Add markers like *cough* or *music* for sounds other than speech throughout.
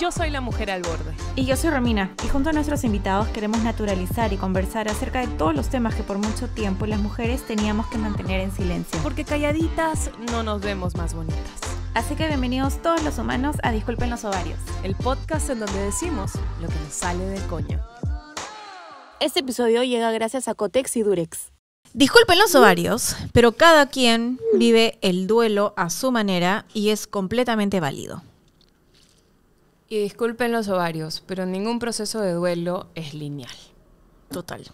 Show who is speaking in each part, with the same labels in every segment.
Speaker 1: Yo soy la mujer al borde. Y yo soy Romina. Y junto a nuestros invitados queremos naturalizar y conversar acerca de todos los temas que por mucho tiempo las mujeres teníamos que mantener en silencio. Porque calladitas no nos vemos más bonitas. Así que bienvenidos todos los humanos a Disculpen los Ovarios. El podcast en donde decimos lo que nos sale del coño. Este episodio llega gracias a Cotex y Durex. Disculpen los ovarios, pero cada quien vive el duelo a su manera y es completamente válido.
Speaker 2: Y disculpen los ovarios, pero ningún proceso de
Speaker 1: duelo es lineal. Total.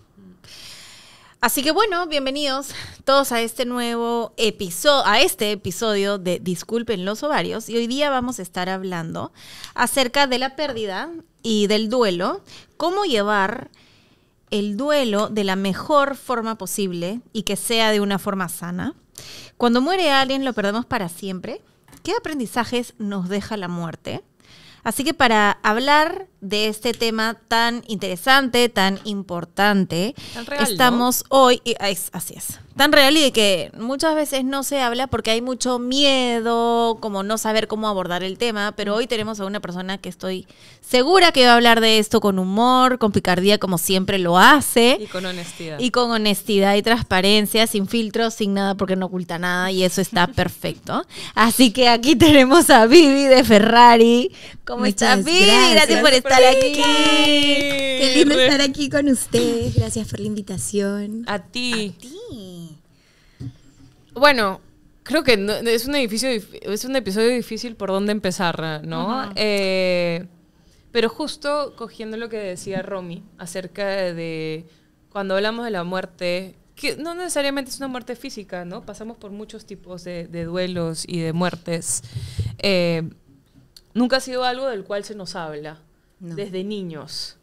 Speaker 1: Así que bueno, bienvenidos todos a este nuevo episodio, a este episodio de Disculpen los ovarios. Y hoy día vamos a estar hablando acerca de la pérdida y del duelo, cómo llevar el duelo de la mejor forma posible y que sea de una forma sana. Cuando muere alguien lo perdemos para siempre. ¿Qué aprendizajes nos deja la muerte? Así que para hablar de este tema tan interesante, tan importante. Estamos hoy, es, así es, tan real y que muchas veces no se habla porque hay mucho miedo, como no saber cómo abordar el tema, pero hoy tenemos a una persona que estoy segura que va a hablar de esto con humor, con picardía, como siempre lo hace. Y con honestidad. Y con honestidad y transparencia, sin filtros, sin nada, porque no oculta nada y eso está *laughs* perfecto. Así que aquí tenemos a Vivi de Ferrari. ¿Cómo está estás, Vivi? gracias por estar estar aquí. Qué
Speaker 2: lindo estar aquí con ustedes. Gracias por la invitación. A ti. Bueno, creo que es, un edificio, es un episodio difícil por dónde empezar, ¿no? Eh, pero justo cogiendo lo que decía Romy acerca de cuando hablamos de la muerte, que no necesariamente es una muerte física, ¿no? Pasamos por muchos tipos de, duelos y de muertes. Eh, nunca ha sido algo del cual se nos habla desde niños.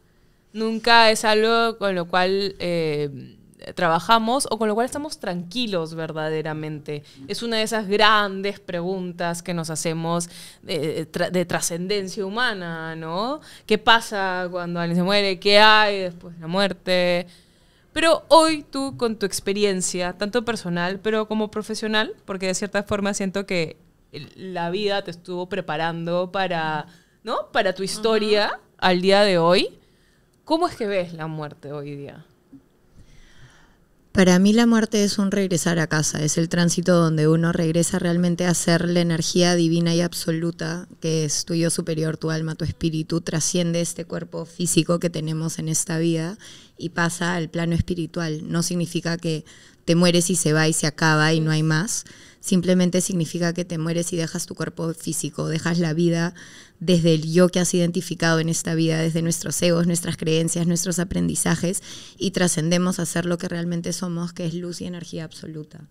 Speaker 2: Nunca es algo con lo cual eh, trabajamos o con lo cual estamos tranquilos verdaderamente. Es una de esas grandes preguntas que nos hacemos de, trascendencia humana, ¿no? ¿Qué pasa cuando alguien se muere? ¿Qué hay después de la muerte? Pero hoy tú, con tu experiencia, tanto personal, pero como profesional, porque de cierta forma siento que la vida te estuvo preparando para, Para tu historia al día de hoy, ¿cómo es que ves la muerte hoy día?
Speaker 3: Para mí la muerte es un regresar a casa, es el tránsito donde uno regresa realmente a ser la energía divina y absoluta que es tu yo superior, tu alma, tu espíritu, trasciende este cuerpo físico que tenemos en esta vida y pasa al plano espiritual. No significa que te mueres y se va y se acaba y no hay más, simplemente significa que te mueres y dejas tu cuerpo físico, dejas la vida desde el yo que has identificado en esta vida, desde nuestros egos, nuestras creencias, nuestros aprendizajes, y trascendemos a ser lo que realmente somos, que es luz y energía absoluta.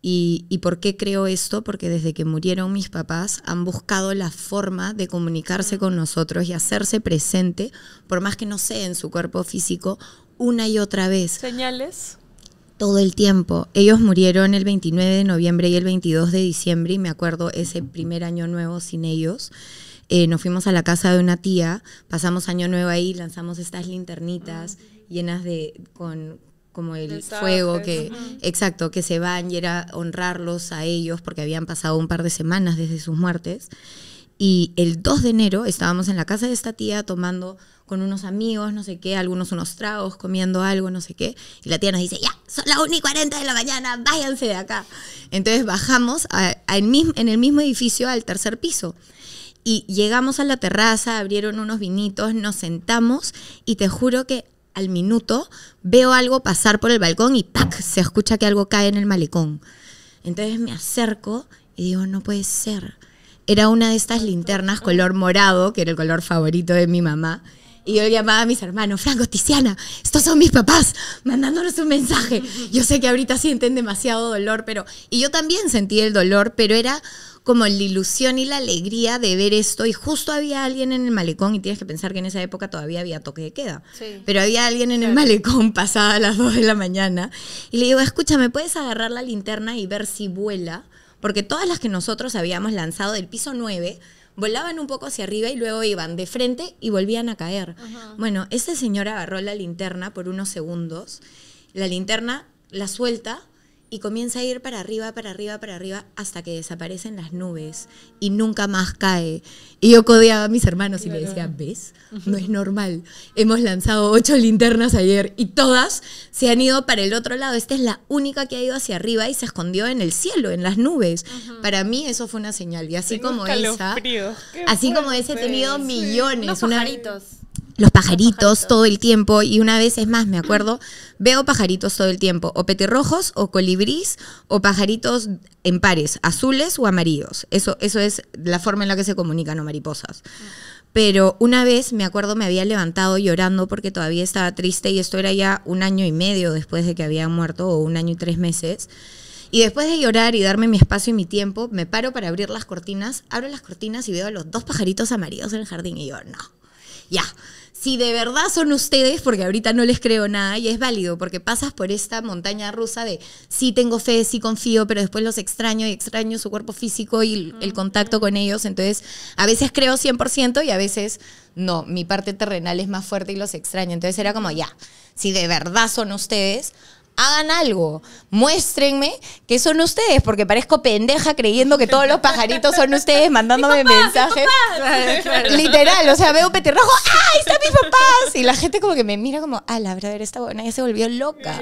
Speaker 3: ¿Y, por qué creo esto? Porque desde que murieron mis papás han buscado la forma de comunicarse con nosotros y hacerse presente, por más que no sea en su cuerpo físico, una y otra vez.
Speaker 2: ¿Señales?
Speaker 3: todo el tiempo. Ellos murieron el 29 de noviembre y el 22 de diciembre y me acuerdo ese primer año nuevo sin ellos. Eh, nos fuimos a la casa de una tía, pasamos año nuevo ahí, lanzamos estas linternitas llenas de con como el fuego que exacto que se van y era honrarlos a ellos porque habían pasado un par de semanas desde sus muertes y el 2 de enero estábamos en la casa de esta tía tomando con unos amigos, no sé qué, algunos unos tragos, comiendo algo, no sé qué. Y la tía nos dice, ya, son las 1 y 40 de la mañana, váyanse de acá. Entonces bajamos en el mismo edificio al tercer piso. Y llegamos a la terraza, abrieron unos vinitos, nos sentamos y te juro que al minuto veo algo pasar por el balcón y ¡pac! se escucha que algo cae en el malecón. Entonces me acerco y digo, no puede ser era una de estas linternas color morado, que era el color favorito de mi mamá. Y yo llamaba a mis hermanos, Franco, Tiziana, estos son mis papás mandándonos un mensaje. Yo sé que ahorita sienten demasiado dolor, pero... Y yo también sentí el dolor, pero era como la ilusión y la alegría de ver esto. Y justo había alguien en el malecón, y tienes que pensar que en esa época todavía había toque de queda. Pero había alguien en el malecón pasada a las 2 de la mañana. Y le digo, escucha, ¿me puedes agarrar la linterna y ver si vuela? porque todas las que nosotros habíamos lanzado del piso 9 volaban un poco hacia arriba y luego iban de frente y volvían a caer. Bueno, este señor agarró la linterna por unos segundos, la linterna la suelta y comienza a ir para arriba, para arriba, para arriba, hasta que desaparecen las nubes y nunca más cae. Y yo codeaba a mis hermanos y le decía, ¿ves? No es normal. Hemos lanzado ocho linternas ayer y todas se han ido para el otro lado. Esta es la única que ha ido hacia arriba y se escondió en el cielo, en las nubes. Para mí eso fue una señal. Y así como esa,
Speaker 1: así como ese, he tenido millones. Unos pajaritos
Speaker 3: los pajaritos, todo el tiempo y una vez es más, me acuerdo, veo pajaritos todo el tiempo, o petirrojos o colibrís o pajaritos en pares, azules o amarillos. Eso eso es la forma en la que se comunican o mariposas. Pero una vez, me acuerdo, me había levantado llorando porque todavía estaba triste y esto era ya un año y medio después de que había muerto o un año y tres meses. Y después de llorar y darme mi espacio y mi tiempo, me paro para abrir las cortinas, abro las cortinas y veo a los dos pajaritos amarillos en el jardín y yo, no, ya si de verdad son ustedes, porque ahorita no les creo nada, y es válido, porque pasas por esta montaña rusa de sí tengo fe, sí confío, pero después los extraño y extraño su cuerpo físico y el contacto con ellos. Entonces, a veces creo 100% y a veces no, mi parte terrenal es más fuerte y los extraño. Entonces era como, ya, si de verdad son ustedes, hagan algo, muéstrenme que son ustedes, porque parezco pendeja creyendo que todos los pajaritos son ustedes mandándome *laughs* mensajes. *laughs* Literal, o sea, veo un petirrojo, ¡ay, están mis papás! Y la gente como que me mira como, ah, la verdad, esta buena ya se volvió loca.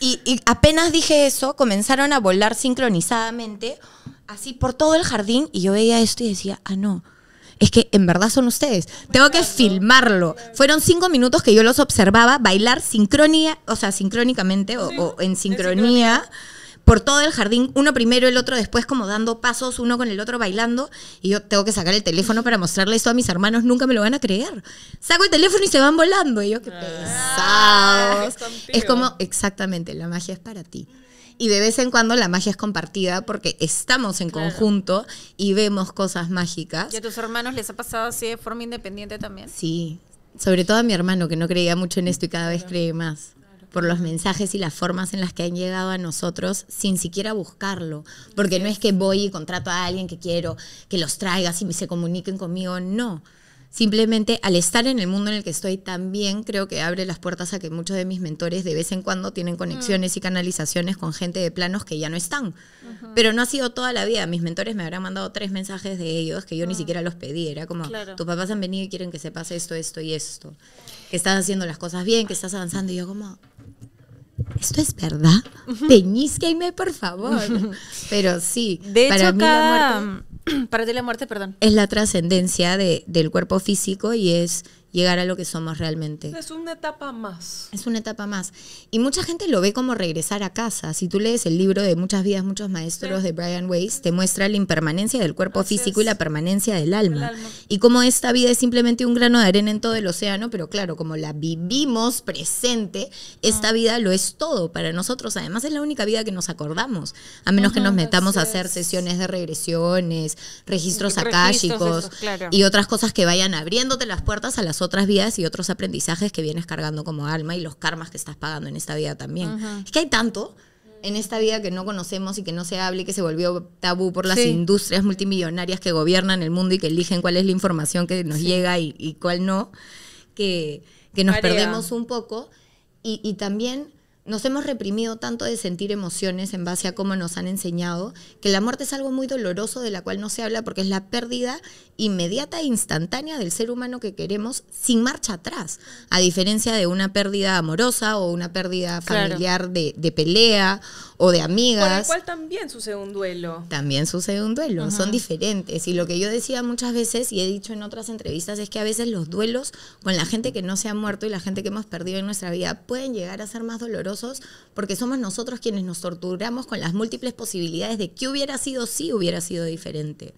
Speaker 3: y apenas dije eso, comenzaron a volar sincronizadamente, así por todo el jardín, y yo veía esto y decía, ah, no es que en verdad son ustedes. Tengo que filmarlo. Fueron cinco minutos que yo los observaba bailar sincronía, o sea, sincrónicamente o, en sincronía por todo el jardín, uno primero, el otro después, como dando pasos, uno con el otro bailando. Y yo tengo que sacar el teléfono para mostrarle eso a mis hermanos, nunca me lo van a creer. Saco el teléfono y se van volando. Y yo, qué ah, es, como, exactamente, la magia es para ti y de vez en cuando la magia es compartida porque estamos en conjunto y vemos cosas mágicas. ¿Y a
Speaker 1: tus hermanos les ha pasado así de forma independiente también?
Speaker 3: Sí, sobre todo a mi hermano que no creía mucho en esto y cada vez cree más por los mensajes y las formas en las que han llegado a nosotros sin siquiera buscarlo. Porque no es que voy y contrato a alguien que quiero que los traiga, si se comuniquen conmigo, no. Simplemente al estar en el mundo en el que estoy también creo que abre las puertas a que muchos de mis mentores de vez en cuando tienen mm. conexiones y canalizaciones con gente de planos que ya no están. Pero no ha sido toda la vida. Mis mentores me habrán mandado tres mensajes de ellos que yo ni mm. siquiera los pedí. Era como, tus papás han venido y quieren que se pase esto, esto y esto. Que estás haciendo las cosas bien, que estás avanzando. Y yo como,
Speaker 1: ¿esto es verdad? Peñísqueme, por favor. *laughs* Pero
Speaker 3: sí, de para mí la muerte...
Speaker 1: *clears throat* Para la muerte, perdón.
Speaker 3: Es la trascendencia del cuerpo físico y es llegar a lo que somos realmente.
Speaker 1: Es una etapa más. Es una etapa más.
Speaker 3: Y mucha gente lo ve como regresar a casa. Si tú lees el libro de Muchas vidas, muchos maestros de Brian Weiss, te muestra la impermanencia del cuerpo físico y la permanencia del alma. Y como esta vida es simplemente un grano de arena en todo el océano, pero claro, como la vivimos presente, esta ah. vida lo es todo para nosotros. Además es la única vida que nos acordamos, a menos que nos metamos a hacer sesiones de regresiones, registros akáshicos y otras cosas que vayan abriéndote las puertas a las otras vidas y otros aprendizajes que vienes cargando como alma y los karmas que estás pagando en esta vida también. Es que hay tanto en esta vida que no conocemos y que no se hable, que se volvió tabú por las industrias multimillonarias que gobiernan el mundo y que eligen cuál es la información que nos llega y, cuál no, que, que nos perdemos un poco. y también nos hemos reprimido tanto de sentir emociones en base a cómo nos han enseñado, que la muerte es algo muy doloroso de la cual no se habla porque es la pérdida inmediata e instantánea del ser humano que queremos sin marcha atrás, a diferencia de una pérdida amorosa o una pérdida familiar de, de pelea o de amigas. Con el cual
Speaker 2: también sucede un duelo.
Speaker 3: También sucede un duelo, son diferentes. Y lo que yo decía muchas veces y he dicho en otras entrevistas es que a veces los duelos con la gente que no se ha muerto y la gente que hemos perdido en nuestra vida pueden llegar a ser más dolorosos porque somos nosotros quienes nos torturamos con las múltiples posibilidades de que hubiera sido si hubiera sido diferente.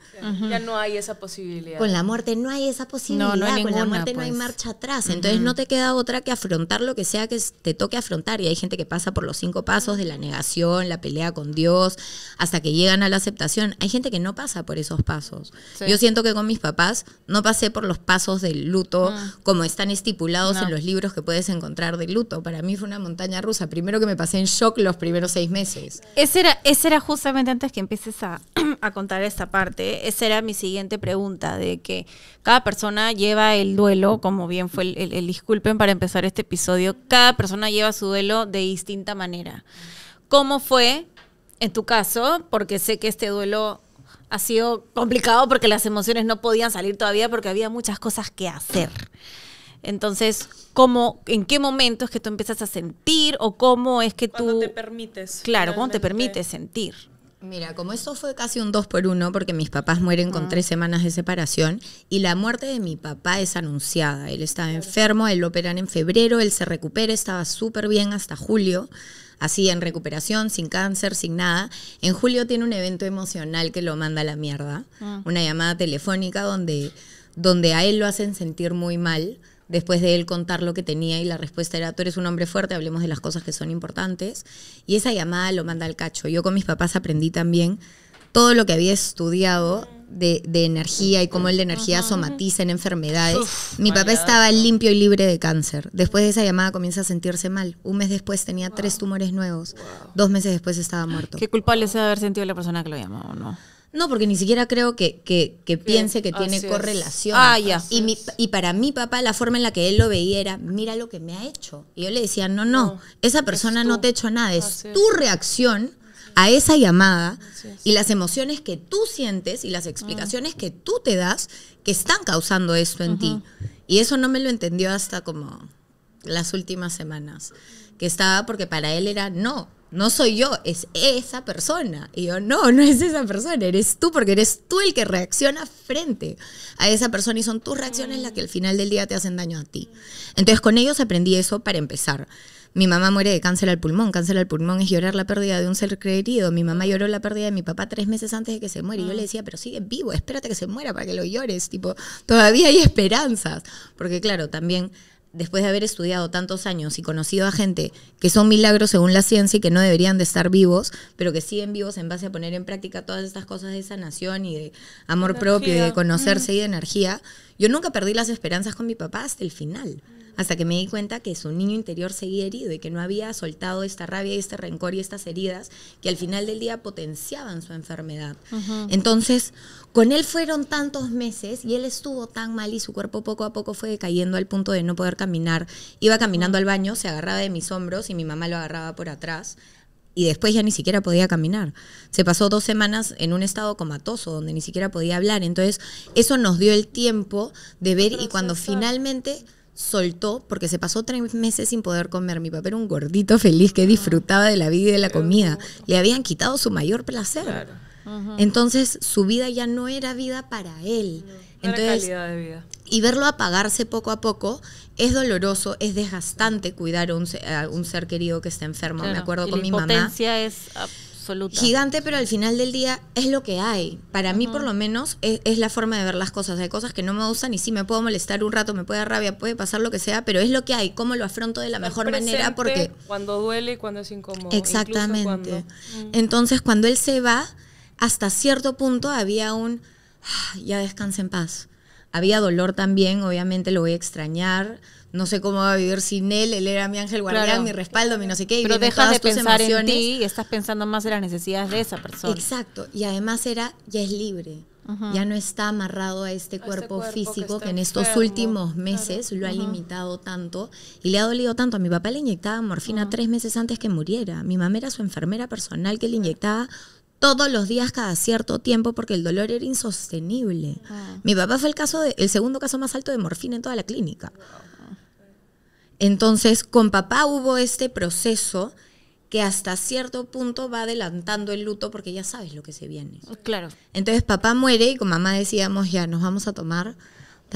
Speaker 2: Ya no hay esa posibilidad. Con la muerte
Speaker 3: no hay esa posibilidad, con la muerte no hay pues.
Speaker 2: marcha atrás, entonces no te
Speaker 3: queda otra que afrontar lo que sea que te toque afrontar y hay gente que pasa por los cinco pasos de la negación la pelea con Dios, hasta que llegan a la aceptación. Hay gente que no pasa por esos pasos. Yo siento que con mis papás no pasé por los pasos del luto ah. como están estipulados en los libros que puedes encontrar de luto. Para mí fue una montaña rusa. Primero que me pasé en shock los primeros seis meses.
Speaker 1: Ese era, ese era justamente antes que empieces a, *clears throat* contar esta parte. Esa era mi siguiente pregunta, de que cada persona lleva el duelo, como bien fue el, disculpen para empezar este episodio, cada persona lleva su duelo de distinta manera. ¿Cómo fue en tu caso? Porque sé que este duelo ha sido complicado porque las emociones no podían salir todavía porque había muchas cosas que hacer. Entonces, ¿cómo, ¿en qué momento es que tú empiezas a sentir o cómo es que tú... te permites. Claro, ¿cómo te permites sentir.
Speaker 3: Mira, como eso fue casi un dos por uno, porque mis papás mueren con ah. tres semanas de separación y la muerte de mi papá es anunciada. Él estaba enfermo, él lo operan en febrero, él se recupera, estaba súper bien hasta julio así en recuperación, sin cáncer, sin nada. En julio tiene un evento emocional que lo manda a la mierda, ah. una llamada telefónica donde, donde a él lo hacen sentir muy mal después de él contar lo que tenía y la respuesta era, tú eres un hombre fuerte, hablemos de las cosas que son importantes. Y esa llamada lo manda al cacho. Yo con mis papás aprendí también todo lo que había estudiado de, energía y cómo el de energía somatiza en enfermedades. Mi papá estaba limpio y libre de cáncer. Después de esa llamada comienza a sentirse mal. Un mes después tenía tres tumores nuevos. Dos meses después estaba
Speaker 1: muerto. ¿Qué culpable es de haber sentido la persona que lo llamó o no?
Speaker 3: No, porque ni siquiera creo que, que, que piense que tiene correlación. Ah, ya. Y, mi, y para mi papá, la forma en la que él lo veía era, mira lo que me ha hecho. Y yo le decía, no, no, esa persona no te ha hecho nada, es tu reacción a esa llamada y las emociones que tú sientes y las explicaciones ah. que tú te das que están causando esto en ti. Y eso no me lo entendió hasta como las últimas semanas, que estaba porque para él era, no, no soy yo, es esa persona. Y yo, no, no es esa persona, eres tú, porque eres tú el que reacciona frente a esa persona y son tus reacciones las que al final del día te hacen daño a ti. Entonces con ellos aprendí eso para empezar. Mi mamá muere de cáncer al pulmón. Cáncer al pulmón es llorar la pérdida de un ser querido. Mi mamá lloró la pérdida de mi papá tres meses antes de que se muere. Y yo ah. le decía, pero sigue vivo, espérate que se muera para que lo llores. Tipo, todavía hay esperanzas. Porque claro, también después de haber estudiado tantos años y conocido a gente que son milagros según la ciencia y que no deberían de estar vivos, pero que siguen vivos en base a poner en práctica todas estas cosas de sanación y de amor propio y de conocerse mm. y de energía, yo nunca perdí las esperanzas con mi papá hasta el final hasta que me di cuenta que su niño interior seguía herido y que no había soltado esta rabia y este rencor y estas heridas que al final del día potenciaban su enfermedad. Entonces, con él fueron tantos meses y él estuvo tan mal y su cuerpo poco a poco fue cayendo al punto de no poder caminar. Iba caminando al baño, se agarraba de mis hombros y mi mamá lo agarraba por atrás y después ya ni siquiera podía caminar. Se pasó dos semanas en un estado comatoso donde ni siquiera podía hablar. Entonces, eso nos dio el tiempo de ver y cuando finalmente soltó porque se pasó tres meses sin poder comer. Mi papá era un gordito feliz que ah. disfrutaba de la vida y de la comida. Le habían quitado su mayor placer. Entonces su vida ya no era vida para él. Entonces, Y verlo apagarse poco a poco es doloroso, es desgastante cuidar a un, ser querido que está enfermo. Me acuerdo con mi mamá.
Speaker 1: La es ah, Gigante,
Speaker 3: pero al final del día es lo que hay. Para mí, por lo menos, es, la forma de ver las cosas. Hay cosas que no me gustan y sí me puedo molestar un rato, me puede dar rabia, puede pasar lo que sea, pero es lo que hay. ¿Cómo lo afronto de la mejor manera? Porque.
Speaker 2: Cuando duele y cuando es incómodo. Exactamente.
Speaker 3: Entonces, cuando él se va, hasta cierto punto había un. Ah, ya descansa en paz. Había dolor también, obviamente lo voy a extrañar. No sé cómo va a vivir
Speaker 1: sin él, él era mi ángel guardián, mi respaldo, mi no sé qué. Pero dejas de pensar en ti y estás pensando más en las necesidades de esa persona. Exacto,
Speaker 3: y además era, ya es libre. Ya no está amarrado a este, este cuerpo, físico que, en estos últimos meses lo ha limitado tanto y le ha dolido tanto. A mi papá le inyectaba morfina tres meses antes que muriera. Mi mamá era su enfermera personal que le inyectaba todos los días cada cierto tiempo porque el dolor era insostenible. Ah. Mi papá fue el caso de, el segundo caso más alto de morfina en toda la clínica. Entonces, con papá hubo este proceso que hasta cierto punto va adelantando el luto porque ya sabes lo que se viene. Claro. Entonces, papá muere y con mamá decíamos, ya nos vamos a tomar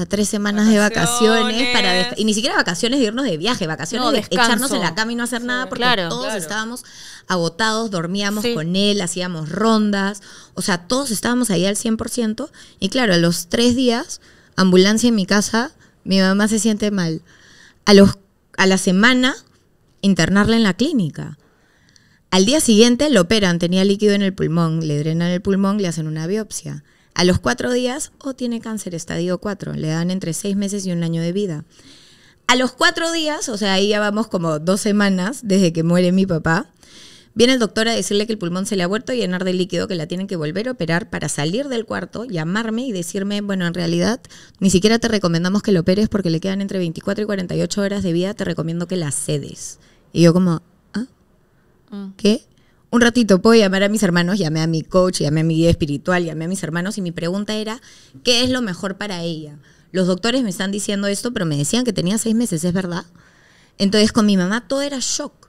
Speaker 3: tres semanas de vacaciones para y ni siquiera vacaciones de irnos de viaje, vacaciones de echarnos en la cama y no hacer nada porque todos estábamos agotados, dormíamos con él, hacíamos rondas, o sea, todos estábamos ahí al 100% y claro, a los tres días, ambulancia en mi casa, mi mamá se siente mal. A, los, a la semana, internarla en la clínica. Al día siguiente lo operan, tenía líquido en el pulmón, le drenan el pulmón, le hacen una biopsia. A los cuatro días, o tiene cáncer estadio 4, le dan entre seis meses y un año de vida. A los cuatro días, o sea, ahí ya vamos como dos semanas desde que muere mi papá, viene el doctor a decirle que el pulmón se le ha vuelto a llenar de líquido, que la tienen que volver a operar para salir del cuarto, llamarme y decirme, bueno, en realidad ni siquiera te recomendamos que lo operes porque le quedan entre 24 y 48 horas de vida, te recomiendo que la cedes. Y yo como, ¿ah? Mm. ¿Qué? un ratito, puedo llamar a mis hermanos, llamé a mi coach, llamé a mi guía espiritual, llamé a mis hermanos y mi pregunta era, ¿qué es lo mejor para ella? Los doctores me están diciendo esto, pero me decían que tenía seis meses, ¿es verdad? Entonces con mi mamá todo era shock.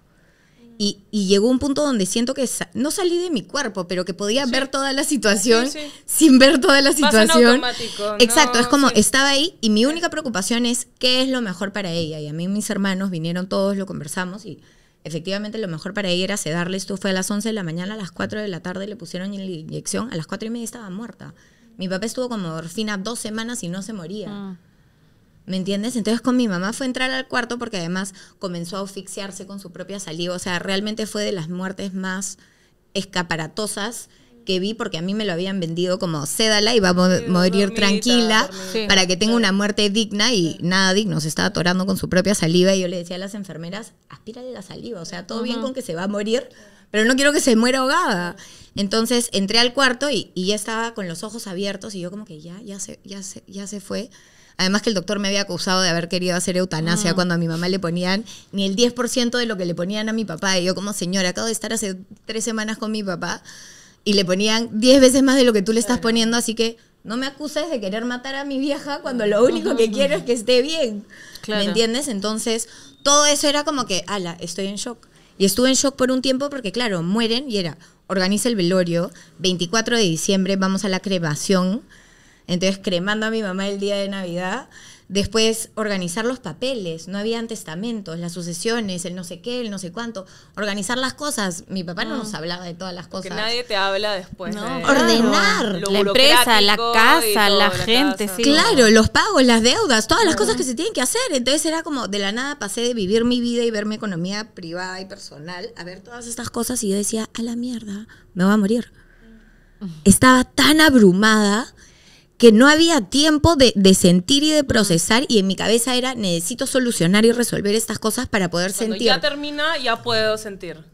Speaker 3: Y, llegó un punto donde siento que no salí de mi cuerpo, pero que podía ver toda la situación sin ver toda la situación. Exacto, es como estaba ahí y mi única preocupación es qué es lo mejor para ella. Y a mí mis hermanos vinieron todos, lo conversamos y Efectivamente, lo mejor para ella era sedarle. Esto fue a las 11 de la mañana, a las 4 de la tarde le pusieron la inyección. A las 4 y media estaba muerta. Mi papá estuvo como morfina dos semanas y no se moría. Ah. ¿Me entiendes? Entonces con mi mamá fue entrar al cuarto porque además comenzó a asfixiarse con su propia saliva. O sea, realmente fue de las muertes más escaparatosas que vi porque a mí me lo habían vendido como cédala y va a morir tranquila para que tenga una muerte digna y nada digno, se estaba atorando con su propia saliva y yo le decía a las enfermeras, aspírale la saliva, o sea, todo bien con que se va a morir, pero no quiero que se muera ahogada. Entonces entré al cuarto y, ya estaba con los ojos abiertos y yo como que ya, ya se, ya se, ya se fue. Además que el doctor me había acusado de haber querido hacer eutanasia mm. cuando a mi mamá le ponían ni el 10% de lo que le ponían a mi papá. Y yo como señora, acabo de estar hace tres semanas con mi papá y le ponían 10 veces más de lo que tú le estás poniendo, así que no me acuses de querer matar a mi vieja cuando lo único que quiero es que esté bien. ¿Me entiendes? Entonces, todo eso era como que, ala, estoy en shock. Y estuve en shock por un tiempo porque, claro, mueren y era, organiza el velorio, 24 de diciembre vamos a la cremación, entonces cremando a mi mamá el día de Navidad Después, organizar los papeles. No habían testamentos, las sucesiones, el no sé qué, el no sé cuánto. Organizar las cosas. Mi papá no, ah. nos hablaba de todas
Speaker 2: las cosas. Que nadie te habla después. Ordenar. La empresa, la casa, la gente. Sí. Claro,
Speaker 3: los pagos, las deudas, todas las cosas que se tienen que hacer. Entonces era como de la nada pasé de vivir mi vida y ver mi economía privada y personal a ver todas estas cosas y yo decía, a la mierda, me voy a morir. Mm. Estaba tan abrumada que no había tiempo de, sentir y de procesar y en mi cabeza era necesito solucionar y resolver estas cosas para poder Cuando sentir. Ya
Speaker 2: termina, ya puedo sentir.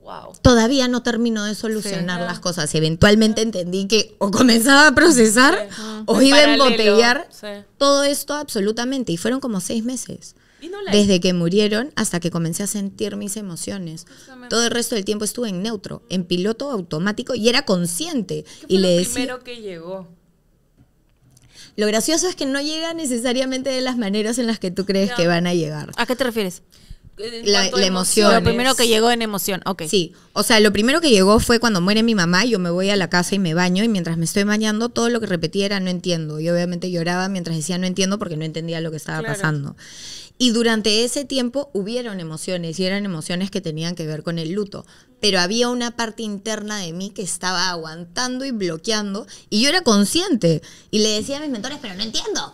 Speaker 2: Wow.
Speaker 3: Todavía no termino de solucionar las cosas. Eventualmente entendí que o comenzaba a procesar o iba a embotellar todo esto absolutamente. Y fueron como seis meses. Desde que murieron hasta que comencé a sentir mis emociones. Todo el resto del tiempo estuve en neutro, en piloto automático y era consciente. y le primero
Speaker 2: que llegó?
Speaker 3: Lo gracioso es que no llega necesariamente de las maneras en las que tú crees que van a llegar. ¿A qué te
Speaker 1: refieres? La, emoción. Lo primero que llegó en emoción, ok. Sí,
Speaker 3: o sea, lo primero que llegó fue cuando muere mi mamá, yo me voy a la casa y me baño y mientras me estoy bañando todo lo que repetía era no entiendo. Y obviamente lloraba mientras decía no entiendo porque no entendía lo que estaba pasando. Y durante ese tiempo hubieron emociones y eran emociones que tenían que ver con el luto pero había una parte interna de mí que estaba aguantando y bloqueando y yo era consciente y le decía a
Speaker 2: mis mentores, pero no entiendo,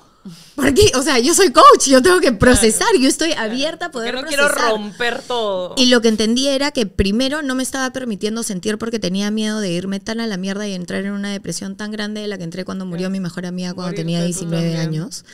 Speaker 3: porque, o sea, yo soy coach, yo tengo que procesar, yo estoy abierta
Speaker 2: a poder no quiero romper todo.
Speaker 3: Y lo que entendí era que primero no me estaba permitiendo sentir porque tenía miedo de irme tan a la mierda y entrar en una depresión tan grande de la que entré cuando murió mi mejor amiga cuando tenía 19 años.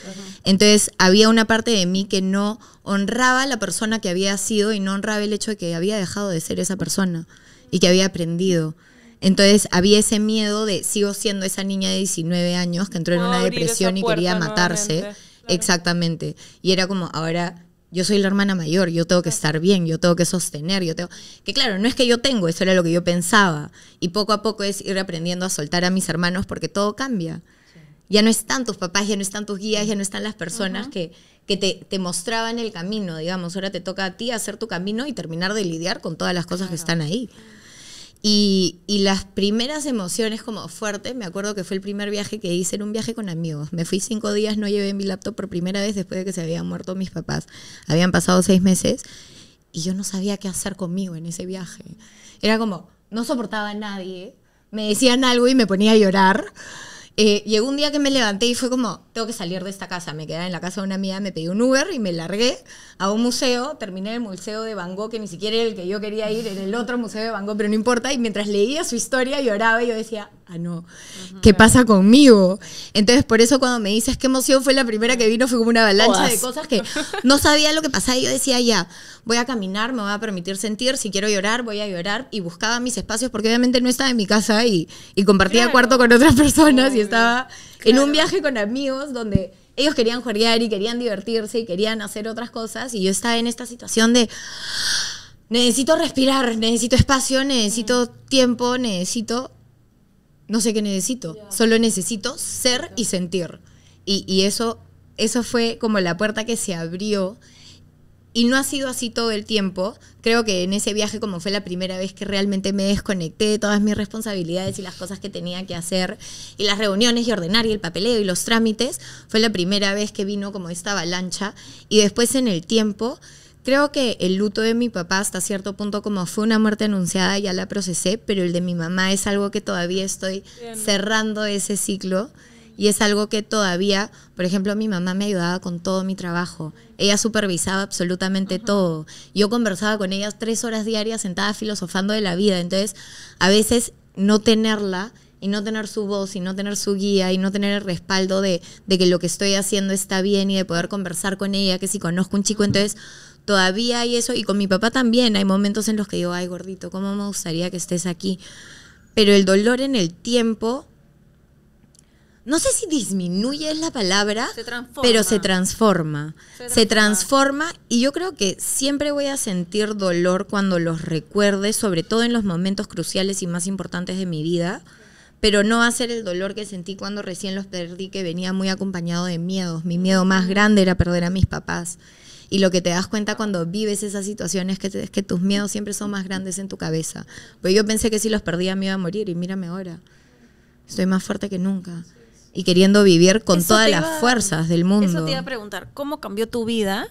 Speaker 3: Entonces, había una parte de mí que no honraba a la persona que había sido y no honraba el hecho de que había dejado de ser esa persona y que había aprendido. Entonces había ese miedo de sigo siendo esa niña de 19 años que entró en una depresión y quería matarse. Exactamente. Y era como, ahora yo soy la hermana mayor, yo tengo que estar bien, yo tengo que sostener, yo tengo... Que claro, no es que yo tengo, eso era lo que yo pensaba. Y poco a poco es ir aprendiendo a soltar a mis hermanos porque todo cambia. Ya no están tus papás, ya no están tus guías, ya no están las personas que, que te, mostraban el camino, digamos. Ahora te toca a ti hacer tu camino y terminar de lidiar con todas las cosas que están ahí. Y, las primeras emociones como fuertes, me acuerdo que fue el primer viaje que hice, en un viaje con amigos. Me fui cinco días, no llevé mi laptop por primera vez después de que se habían muerto mis papás. Habían pasado seis meses y yo no sabía qué hacer conmigo en ese viaje. Era como, no soportaba a nadie, me decían algo y me ponía a llorar. Eh, llegó un día que me levanté y fue como, tengo que salir de esta casa. Me quedé en la casa de una amiga, me pedí un Uber y me largué a un museo. Terminé el museo de Van Gogh, que ni siquiera era el que yo quería ir, en el otro museo de Van Gogh, pero no importa. Y mientras leía su historia lloraba y yo decía, Ah, no, ¿qué pasa conmigo? Entonces, por eso cuando me dices qué emoción fue la primera que vino, fue como una avalancha de cosas que no sabía lo que pasaba. Y yo decía, ya, voy a caminar, me voy a permitir sentir, si quiero llorar, voy a llorar. Y buscaba mis espacios porque obviamente no estaba en mi casa y, compartía cuarto con otras personas y estaba en un viaje con amigos donde ellos querían jugar y querían divertirse y querían hacer otras cosas. Y yo estaba en esta situación de necesito respirar, necesito espacio, necesito mm. tiempo, necesito no sé qué necesito, solo necesito ser y sentir. Y, eso, eso fue como la puerta que se abrió y no ha sido así todo el tiempo. Creo que en ese viaje, como fue la primera vez que realmente me desconecté de todas mis responsabilidades y las cosas que tenía que hacer, y las reuniones y ordenar y el papeleo y los trámites, fue la primera vez que vino como esta avalancha. Y después en el tiempo Creo que el luto de mi papá hasta cierto punto como fue una muerte anunciada, ya la procesé, pero el de mi mamá es algo que todavía estoy cerrando ese ciclo y es algo que todavía, por ejemplo, mi mamá me ayudaba con todo mi trabajo. Ella supervisaba absolutamente todo. Yo conversaba con ella tres horas diarias sentada filosofando de la vida. Entonces, a veces no tenerla y no tener su voz y no tener su guía y no tener el respaldo de, de, que lo que estoy haciendo está bien y de poder conversar con ella, que si conozco un chico, entonces todavía hay eso. Y con mi papá también hay momentos en los que digo, ay, gordito, ¿cómo me gustaría que estés aquí? Pero el dolor en el tiempo, no sé si disminuye la palabra, pero se transforma. se transforma. Se transforma y yo creo que siempre voy a sentir dolor cuando los recuerde, sobre todo en los momentos cruciales y más importantes de mi vida pero no va a ser el dolor que sentí cuando recién los perdí, que venía muy acompañado de miedos. Mi miedo más grande era perder a mis papás. Y lo que te das cuenta cuando vives esas situaciones que es que tus miedos siempre son más grandes en tu cabeza. pues yo pensé que si los perdía
Speaker 1: me iba a morir y mírame
Speaker 3: ahora. Estoy más fuerte que nunca. Y queriendo vivir con todas las fuerzas del mundo. Eso te iba a
Speaker 1: preguntar, ¿cómo cambió tu vida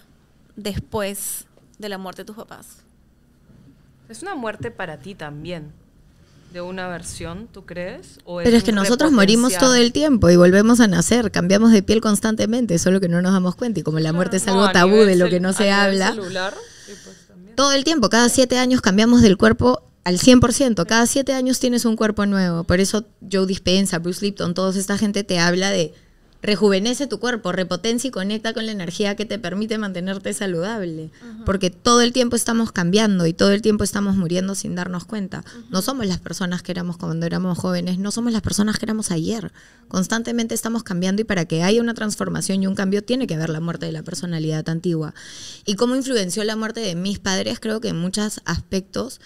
Speaker 1: después de la muerte de tus papás? Es una muerte para ti también
Speaker 2: de una versión, ¿tú crees? Pero es que nosotros morimos todo el
Speaker 3: tiempo y volvemos a nacer, cambiamos de piel constantemente, solo que no nos damos cuenta y como la muerte es algo tabú de lo que no se habla.
Speaker 2: Pues
Speaker 3: todo el tiempo, cada siete años cambiamos del cuerpo al 100%, cada siete años tienes un cuerpo nuevo. Por eso Joe dispensa, Bruce Lipton, toda esta gente te habla de rejuvenece tu cuerpo, repotencia y conecta con la energía que te permite mantenerte saludable. Porque todo el tiempo estamos cambiando y todo el tiempo estamos muriendo sin darnos cuenta. No somos las personas que éramos cuando éramos jóvenes, no somos las personas que éramos ayer. Constantemente estamos cambiando y para que haya una transformación y un cambio tiene que haber la muerte de la personalidad antigua. Y cómo influenció la muerte de mis padres, creo que en muchos aspectos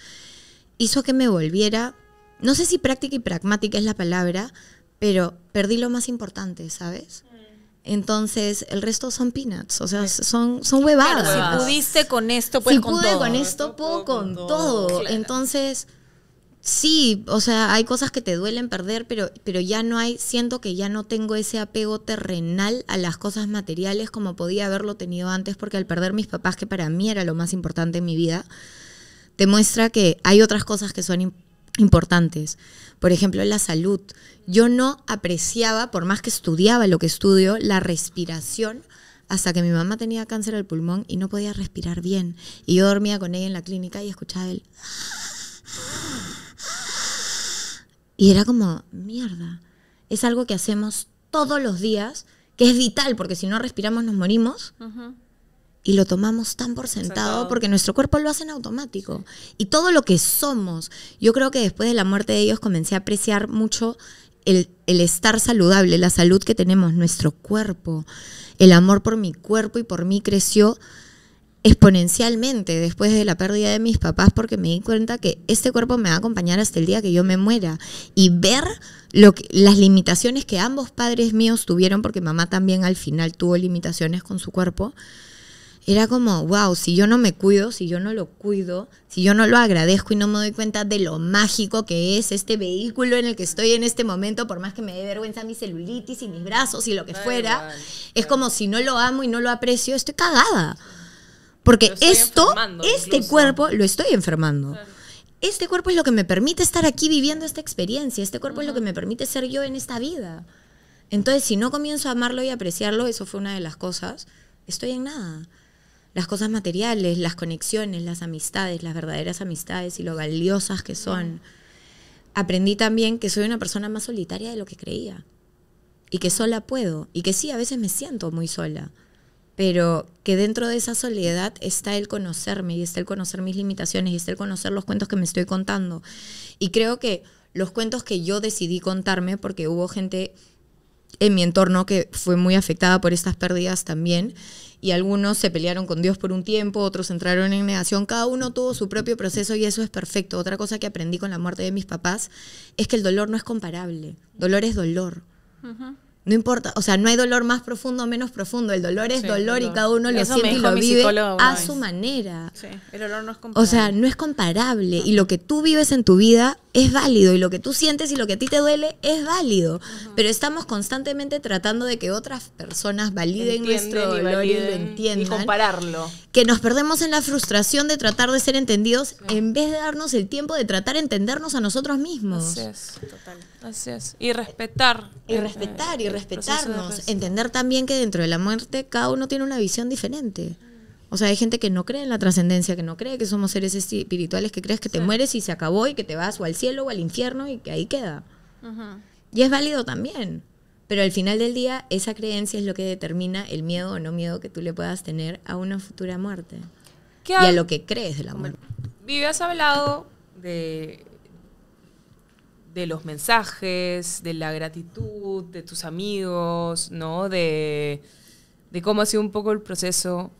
Speaker 3: hizo que me volviera, no sé si práctica y pragmática es la palabra, pero perdí lo más importante, ¿sabes? Mm. Entonces, el resto son peanuts, o sea, son, son huevadas. si
Speaker 1: pudiste con esto, pues si con pude con esto, puedo con, todo.
Speaker 3: Entonces, sí, o sea, hay cosas que te duelen perder, pero, pero ya no hay, siento que ya no tengo ese apego terrenal a las cosas materiales como podía haberlo tenido antes, porque al perder mis papás, que para mí era lo más importante en mi vida, te muestra que hay otras cosas que son importantes. Por ejemplo, la salud. Yo no apreciaba, por más que estudiaba lo que estudio, la respiración hasta que mi mamá tenía cáncer al pulmón y no podía respirar bien. Y yo dormía con ella en la clínica y escuchaba el... Y era como,
Speaker 1: mierda,
Speaker 3: es algo que hacemos todos los días, que es vital, porque si no respiramos nos morimos y lo tomamos tan por sentado porque nuestro cuerpo lo hace en automático. Y todo lo que somos, yo creo que después de la muerte de ellos comencé a apreciar mucho el, estar saludable, la salud que tenemos, nuestro cuerpo, el amor por mi cuerpo y por mí creció exponencialmente después de la pérdida de mis papás porque me di cuenta que este cuerpo me va a acompañar hasta el día que yo me muera y ver lo que, las limitaciones que ambos padres míos tuvieron porque mamá también al final tuvo limitaciones con su cuerpo era como, wow, si yo no me cuido, si yo no lo cuido, si yo no lo agradezco y no me doy cuenta de lo mágico que es este vehículo en el que estoy en este momento, por más que me dé vergüenza mi celulitis y mis brazos y lo que fuera, es como si no lo amo y no lo aprecio, estoy cagada. Porque esto, este cuerpo, lo estoy enfermando. este cuerpo es lo que me permite estar aquí viviendo esta experiencia, este cuerpo es lo que me permite ser yo en esta vida. Entonces, si no comienzo a amarlo y apreciarlo, eso fue una de las cosas, estoy en nada las cosas materiales, las conexiones, las amistades, las verdaderas amistades y lo valiosas que son. Aprendí también que soy una persona más solitaria de lo que creía y que sola puedo y que sí, a veces me siento muy sola, pero que dentro de esa soledad está el conocerme y está el conocer mis limitaciones y está el conocer los cuentos que me estoy contando. Y creo que los cuentos que yo decidí contarme, porque hubo gente en mi entorno que fue muy afectada por estas pérdidas también. Y algunos se pelearon con Dios por un tiempo, otros entraron en negación, cada uno tuvo su propio proceso y eso es perfecto. Otra cosa que aprendí con la muerte de mis papás es que el dolor no es comparable, dolor es dolor. No importa, o sea, no hay dolor más profundo o menos profundo, el dolor es dolor, y cada uno lo siente y lo vive a su manera.
Speaker 1: Sí, el dolor no es comparable. O sea,
Speaker 3: no es comparable y lo que tú vives en tu vida es válido y lo que tú sientes y lo que a ti te duele es válido. Pero estamos constantemente tratando de que otras personas validen nuestro dolor y, lo entiendan. Y compararlo. Que nos perdemos en la frustración de tratar de ser entendidos en vez de darnos el tiempo de tratar de entendernos a nosotros
Speaker 2: mismos. Así es, total. Así es. Y respetar. Y respetar, y respetarnos.
Speaker 3: Entender también que dentro de la muerte cada uno tiene una visión diferente. O sea, hay gente que no cree en la trascendencia, que no cree que somos seres espirituales, que crees que te mueres y se acabó y que te vas o al cielo o al infierno y que ahí queda. Y es válido también. Pero al final del día, esa creencia es lo que determina el miedo o no miedo que tú le puedas tener a una futura muerte. ¿Qué y a lo que crees del amor.
Speaker 2: Vivi, has hablado de, de los mensajes, de la gratitud, de tus amigos, ¿no? De, de cómo ha sido un poco el proceso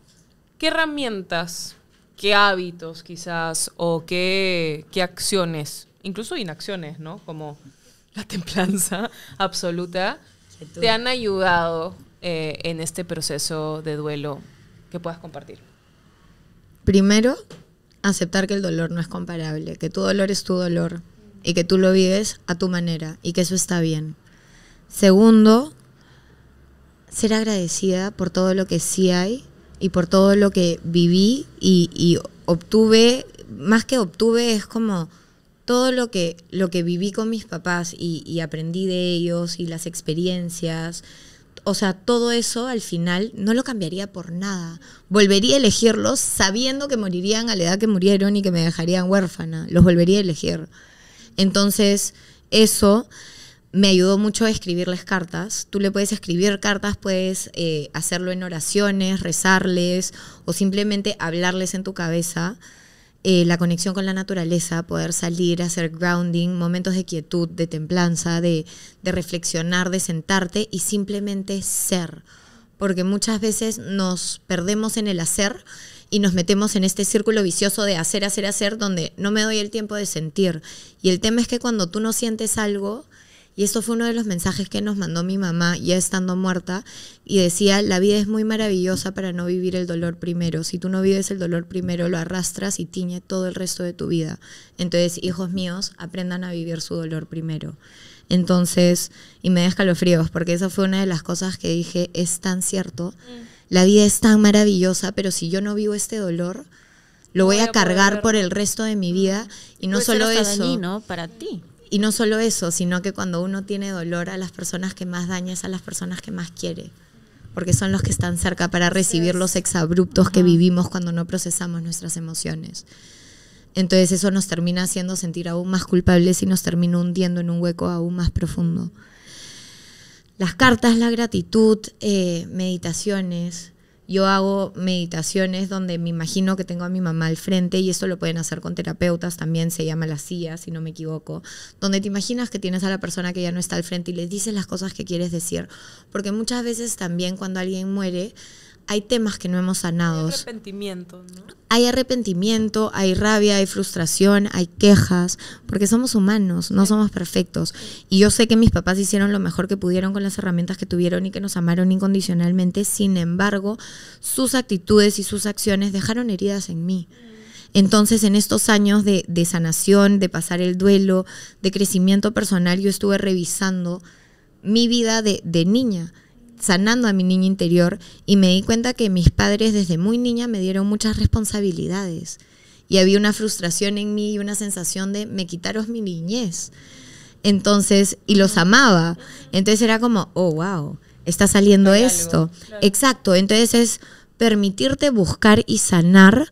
Speaker 2: ¿Qué herramientas, qué hábitos quizás o qué, acciones, incluso inacciones, ¿no? Como la templanza *laughs* absoluta, te han
Speaker 1: ayudado
Speaker 2: eh, en este proceso de duelo que puedas compartir?
Speaker 3: Primero, aceptar que el dolor no es comparable, que tu dolor es tu dolor y que tú lo vives a tu manera y que eso está bien. Segundo, ser agradecida por todo lo que sí hay y por todo lo que viví y, obtuve, más que obtuve, es como todo lo que, lo que viví con mis papás y, y, aprendí de ellos y las experiencias, o sea, todo eso al final no lo cambiaría por nada. Volvería a elegirlos sabiendo que morirían a la edad que murieron y que me dejarían huérfana. Los volvería a elegir. Entonces, eso me ayudó mucho a escribirles cartas. Tú le puedes escribir cartas, puedes eh, hacerlo en oraciones, rezarles o simplemente hablarles en tu cabeza. Eh, la conexión con la naturaleza, poder salir, hacer grounding, momentos de quietud, de templanza, de reflexionar, de sentarte y simplemente ser. Porque muchas veces nos perdemos en el hacer y nos metemos en este círculo vicioso de hacer, hacer, hacer, donde no me doy el tiempo de sentir. Y el tema es que cuando tú no sientes algo, y esto fue uno de los mensajes que nos mandó mi mamá ya estando muerta y decía, la vida es muy maravillosa para no vivir el dolor primero. Si tú no vives el dolor primero, lo arrastras y tiñe todo el resto de tu vida. Entonces, hijos míos, aprendan a vivir su dolor primero. Entonces, y me da escalofríos, porque esa fue una de las cosas que dije, es tan cierto, mm. la vida es tan maravillosa, pero si yo no vivo este dolor, lo voy, a cargar por el resto de mi vida. Mm. Y no Puede solo eso. Dañino para ti. Y no solo eso, sino que cuando uno tiene dolor a las personas que más daña es a las personas que más quiere, porque son los que están cerca para recibir los exabruptos que vivimos cuando no procesamos nuestras emociones. Entonces eso nos termina haciendo sentir aún más culpables y nos termina hundiendo en un hueco aún más profundo. Las cartas, la gratitud, eh, meditaciones, yo hago meditaciones donde me imagino que tengo a mi mamá al frente y esto lo pueden hacer con terapeutas también, se llama la CIA, si no me equivoco, donde te imaginas que tienes a la persona que ya no está al frente y le dices las cosas que quieres decir. Porque muchas veces también cuando alguien muere, hay temas que no hemos sanado. Hay
Speaker 2: arrepentimiento, ¿no?
Speaker 3: Hay arrepentimiento, hay rabia, hay frustración, hay quejas, porque somos humanos, no somos perfectos. Y yo sé que mis papás hicieron lo mejor que pudieron con las herramientas que tuvieron y que nos amaron incondicionalmente, sin embargo, sus actitudes y sus acciones dejaron heridas en mí. Entonces, en estos años de, sanación, de pasar el duelo, de crecimiento personal, yo estuve revisando mi vida de niña sanando a mi niña interior y me di cuenta que mis padres desde muy niña me dieron muchas responsabilidades y había una frustración en mí y una sensación de me quitaros mi niñez. Entonces, y los amaba. Entonces era como, oh, wow, está saliendo esto. Exacto, entonces es permitirte buscar y sanar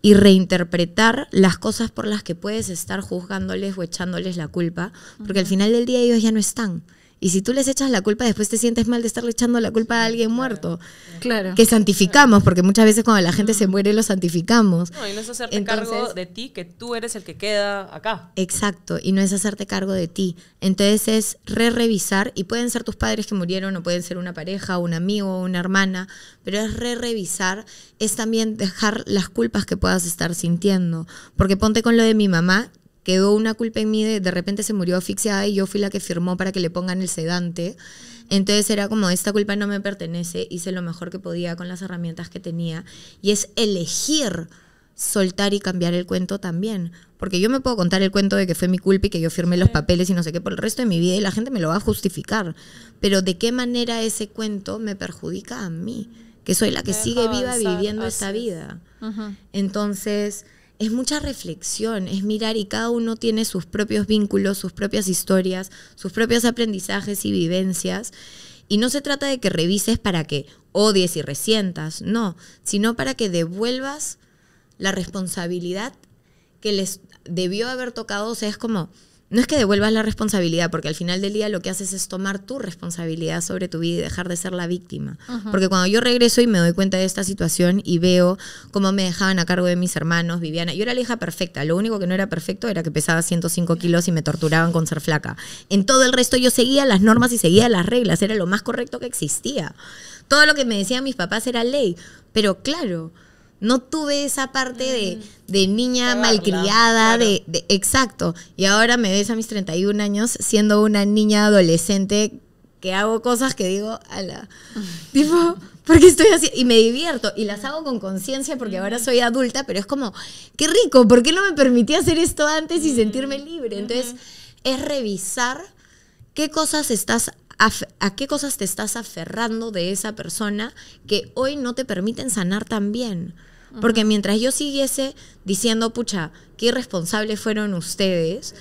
Speaker 3: y reinterpretar las cosas por las que puedes estar juzgándoles o echándoles la culpa, porque al final del día ellos ya no están. Y si tú les echas la culpa, después te sientes mal de estarle echando la culpa a alguien muerto. Claro. Que santificamos, porque muchas veces cuando la gente se muere lo santificamos.
Speaker 2: No, y no es hacerte cargo de ti, que tú eres el que queda acá. Exacto, y no es hacerte
Speaker 3: cargo de ti. Entonces es re-revisar, y pueden ser tus padres que murieron, o pueden ser una pareja, un amigo, una hermana, pero es re-revisar, es también dejar las culpas que puedas estar sintiendo. Porque ponte con lo de mi mamá, quedó una culpa en mí de de repente se murió asfixiada y yo fui la que firmó para que le pongan el sedante. Entonces era como, esta culpa no me pertenece, hice lo mejor que podía con las herramientas que tenía y es elegir soltar y cambiar el cuento también. Porque yo me puedo contar el cuento de que fue mi culpa y que yo firmé los papeles y no sé qué por el resto de mi vida y la gente me lo va a justificar. Pero de qué manera ese cuento me perjudica a mí, que soy la que sigue viva viviendo esta vida. Entonces, es mucha reflexión, es mirar y cada uno tiene sus propios vínculos, sus propias historias, sus propios aprendizajes y vivencias. Y no se trata de que revises para que odies y resientas, no, sino para que devuelvas la responsabilidad que les debió haber tocado. O sea, es como, no es que devuelvas la responsabilidad, porque al final del día lo que haces es tomar tu responsabilidad sobre tu vida y dejar de ser la víctima. Porque cuando yo regreso y me doy cuenta de esta situación y veo cómo me dejaban a cargo de mis hermanos, Viviana, yo era la hija perfecta, lo único que no era perfecto era que pesaba 105 kilos y me torturaban con ser flaca. En todo el resto yo seguía las normas y seguía las reglas, era lo más correcto que existía. Todo lo que me decían mis papás era ley, pero claro, no tuve esa parte de, mm. niña malcriada, de, Exacto. Y ahora me ves a mis 31 años siendo una niña adolescente que hago cosas que digo, a la *laughs* tipo, porque estoy así y me divierto y las hago con conciencia porque ahora mm. soy adulta, pero es como, qué rico, ¿por qué no me permití hacer esto antes y mm. sentirme libre? Entonces, es revisar qué cosas estás a, qué cosas te estás aferrando de esa persona que hoy no te permiten sanar tan bien. Porque mientras yo siguiese diciendo, pucha, qué irresponsables fueron ustedes.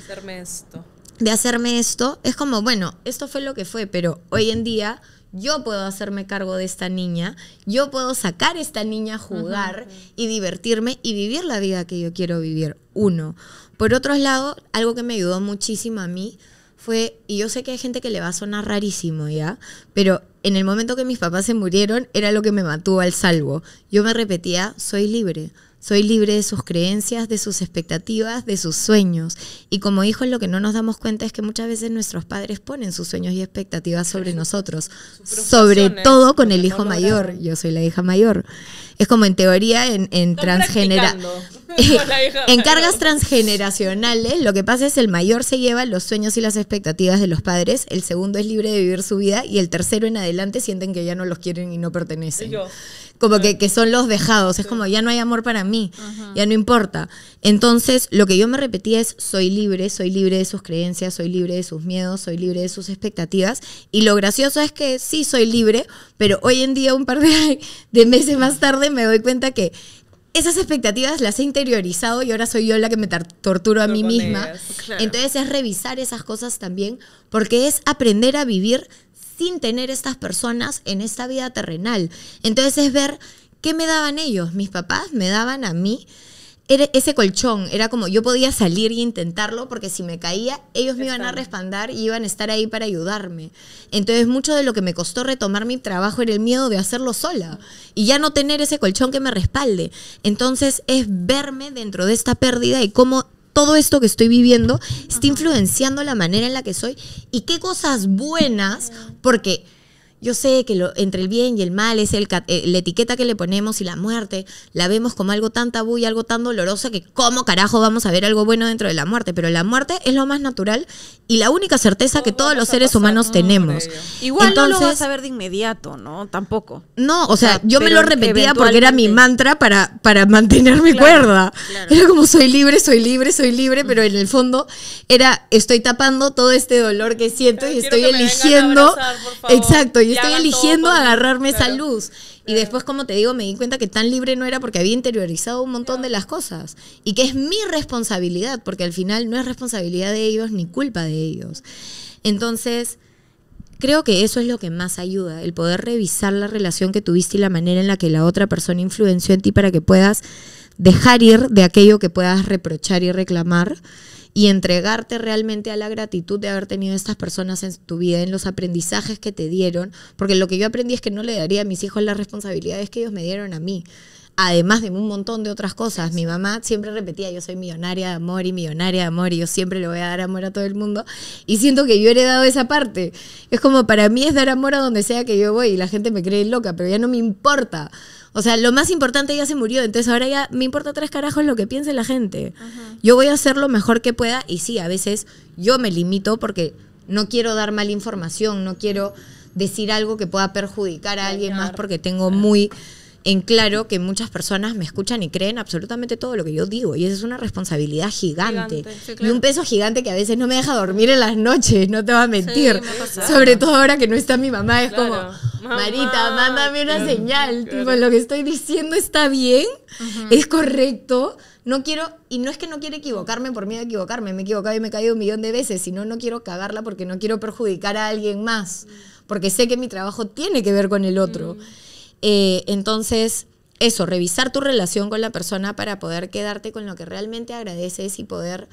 Speaker 3: De hacerme esto. es como, bueno, esto fue lo que fue, pero hoy en día yo puedo hacerme cargo de esta niña, yo puedo sacar a esta niña a jugar y divertirme y vivir la vida que yo quiero vivir. Uno. Por otro lado, algo que me ayudó muchísimo a mí fue, y yo sé que hay gente que le va a sonar rarísimo, ¿ya? Pero en el momento que mis papás se murieron, era lo que me mató al salvo. Yo me repetía, soy libre. Soy libre de sus creencias, de sus expectativas, de sus sueños. Y como hijos lo que no nos damos cuenta es que muchas veces nuestros padres ponen sus sueños y expectativas sobre nosotros, sobre todo con el hijo mayor. Yo soy la hija mayor. Es como en teoría *laughs* en, cargas transgeneracionales, lo que pasa es el mayor se lleva los sueños y las expectativas de los padres, el segundo es libre de vivir su vida y el tercero en adelante sienten que ya no los quieren y no pertenecen. Como que, son los dejados. Es como, ya no hay amor para mí, ya no importa. Entonces, lo que yo me repetía es, soy libre, soy libre de sus creencias, soy libre de sus miedos, soy libre de sus expectativas. Y lo gracioso es que sí, soy libre, pero hoy en día, un par de, meses más tarde, me doy cuenta que esas expectativas las he interiorizado y ahora soy yo la que me torturo a mí misma. Entonces es revisar esas cosas también, porque es aprender a vivir sin tener estas personas en esta vida terrenal. Entonces es ver qué me daban ellos. Mis papás me daban a mí ese colchón, era como yo podía salir y intentarlo porque si me caía, ellos me iban a respaldar y iban a estar ahí para ayudarme. Entonces mucho de lo que me costó retomar mi trabajo era el miedo de hacerlo sola y ya no tener ese colchón que me respalde. Entonces es verme dentro de esta pérdida y cómo todo esto que estoy viviendo está influenciando la manera en la que soy y qué cosas buenas, porque yo sé que lo, entre el bien y el mal es el, eh, la etiqueta que le ponemos y la muerte la vemos como algo tan tabú y algo tan doloroso que cómo carajo vamos a ver algo bueno dentro de la muerte. Pero la muerte es lo más natural y la única certeza que todos los seres humanos tenemos. Igual no lo vas a
Speaker 1: ver de inmediato, ¿no? Tampoco. No, o sea, yo me lo repetía porque era
Speaker 3: mi mantra para, para mantener mi cuerda. Era como soy libre, soy libre, soy libre, pero en el fondo era estoy tapando todo este dolor que siento y estoy eligiendo. Exacto, estoy eligiendo agarrarme esa luz. Y después, como te digo, me di cuenta que tan libre no era porque había interiorizado un montón de las cosas. Y que es mi responsabilidad, porque al final no es responsabilidad de ellos ni culpa de ellos. Entonces, creo que eso es lo que más ayuda, el poder revisar la relación que tuviste y la manera en la que la otra persona influenció en ti para que puedas dejar ir de aquello que puedas reprochar y reclamar y entregarte realmente a la gratitud de haber tenido estas personas en tu vida, en los aprendizajes que te dieron, porque lo que yo aprendí es que no le daría a mis hijos las responsabilidades que ellos me dieron a mí además de un montón de otras cosas. Mi mamá siempre repetía, yo soy millonaria de amor y millonaria de amor y yo siempre le voy a dar amor a todo el mundo. Y siento que yo he heredado esa parte. Es como para mí es dar amor a donde sea que yo voy y la gente me cree loca, pero ya no me importa. O sea, lo más importante ya se murió, entonces ahora ya me importa tres carajos lo que piense la gente. Yo voy a hacer lo mejor que pueda y sí, a veces yo me limito porque no quiero dar mala información, no quiero decir algo que pueda perjudicar a alguien más porque tengo muy en claro que muchas personas me escuchan y creen absolutamente todo lo que yo digo. Y esa es una responsabilidad gigante. Y un peso gigante que a veces no me deja dormir en las noches, no te va a mentir. Sobre todo ahora que no está mi mamá, es como,
Speaker 2: Marita,
Speaker 3: mándame una señal. Tipo, lo que estoy diciendo está bien, es correcto. No quiero, y no es que no quiero equivocarme por miedo a equivocarme, me he equivocado y me he caído un millón de veces, sino no quiero cagarla porque no quiero perjudicar a alguien más, porque sé que mi trabajo tiene que ver con el otro. Mm. Eh, entonces, eso, revisar tu relación con la persona para poder quedarte con lo que realmente agradeces y poder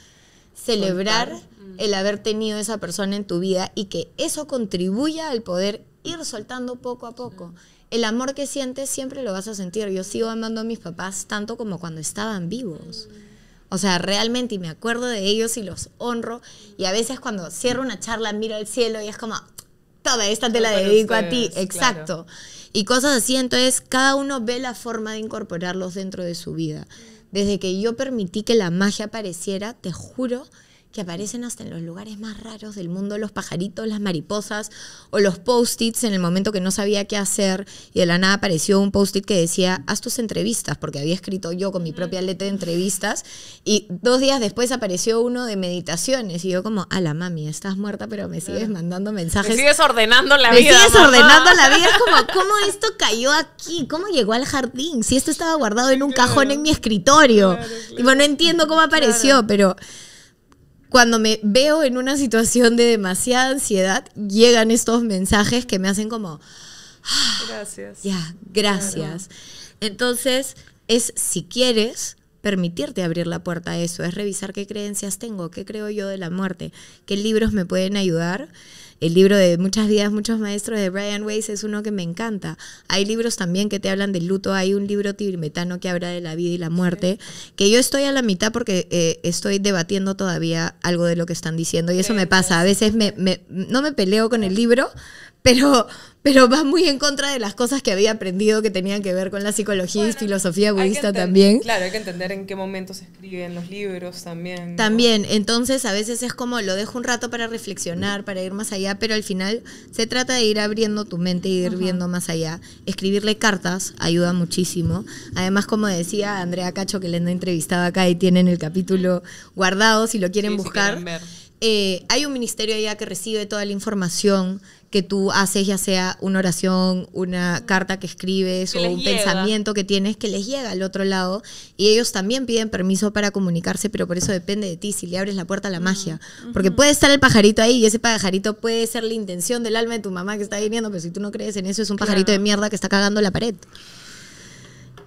Speaker 3: celebrar mm. el haber tenido esa persona en tu vida y que eso contribuya al poder ir soltando poco a poco. El amor que sientes siempre lo vas a sentir. Yo sigo amando a mis papás tanto como cuando estaban vivos. Mm. O sea, realmente, y me acuerdo de ellos y los honro. Y a veces cuando cierro una charla, miro al cielo y es como, toda esta te la dedico a ti. Exacto y cosas así. Entonces cada uno ve la forma de incorporarlos dentro de su vida. Desde que yo permití que la magia apareciera, te juro que aparecen hasta en los lugares más raros del mundo, los pajaritos, las mariposas o los post-its en el momento que no sabía qué hacer y de la nada apareció un post-it que decía, haz tus entrevistas, porque había escrito yo con mi propia letra de entrevistas y dos días después apareció uno de meditaciones y yo como, a la mami, estás muerta pero me sigues mandando mensajes. Me sigues ordenando la vida. Me sigues ordenando la vida, es como, ¿cómo esto cayó aquí? ¿Cómo llegó al jardín? Si esto estaba guardado en un cajón en mi escritorio. y bueno, no entiendo cómo apareció, pero cuando me veo en una situación de demasiada ansiedad, llegan estos mensajes que me hacen como... Ah, gracias. Ya, gracias. Entonces, es si quieres permitirte abrir la puerta a eso, es revisar qué creencias tengo, qué creo yo de la muerte, qué libros me pueden ayudar el libro de Muchas vidas, muchos maestros de Brian Weiss es uno que me encanta. Hay libros también que te hablan del luto. Hay un libro tibetano que habla de la vida y la muerte, que yo estoy a la mitad porque eh, estoy debatiendo todavía algo de lo que están diciendo y eso me pasa. A veces no me peleo con el libro, pero pero va muy en contra de las cosas que había aprendido que tenían que ver con la psicología y filosofía budista también. Claro,
Speaker 2: hay que entender en qué momento se escriben los libros también. También,
Speaker 3: entonces a veces es como lo dejo un rato para reflexionar, para ir más allá, pero al final se trata de ir abriendo tu mente y ir viendo más allá. Escribirle cartas ayuda muchísimo. Además, como decía Andrea Cacho, que le he entrevistado acá y tienen el capítulo guardado si lo quieren buscar. Eh, hay un ministerio allá que recibe toda la información que tú haces, ya sea una oración, una carta que escribes o un pensamiento que tienes, que les llega al otro lado. Y ellos también piden permiso para comunicarse, pero por eso depende de ti si le abres la puerta a la mm, magia. Porque puede estar el pajarito ahí y ese pajarito puede ser la intención del alma de tu mamá que está viniendo, pero si tú no crees en eso, es un pajarito de mierda que está cagando la pared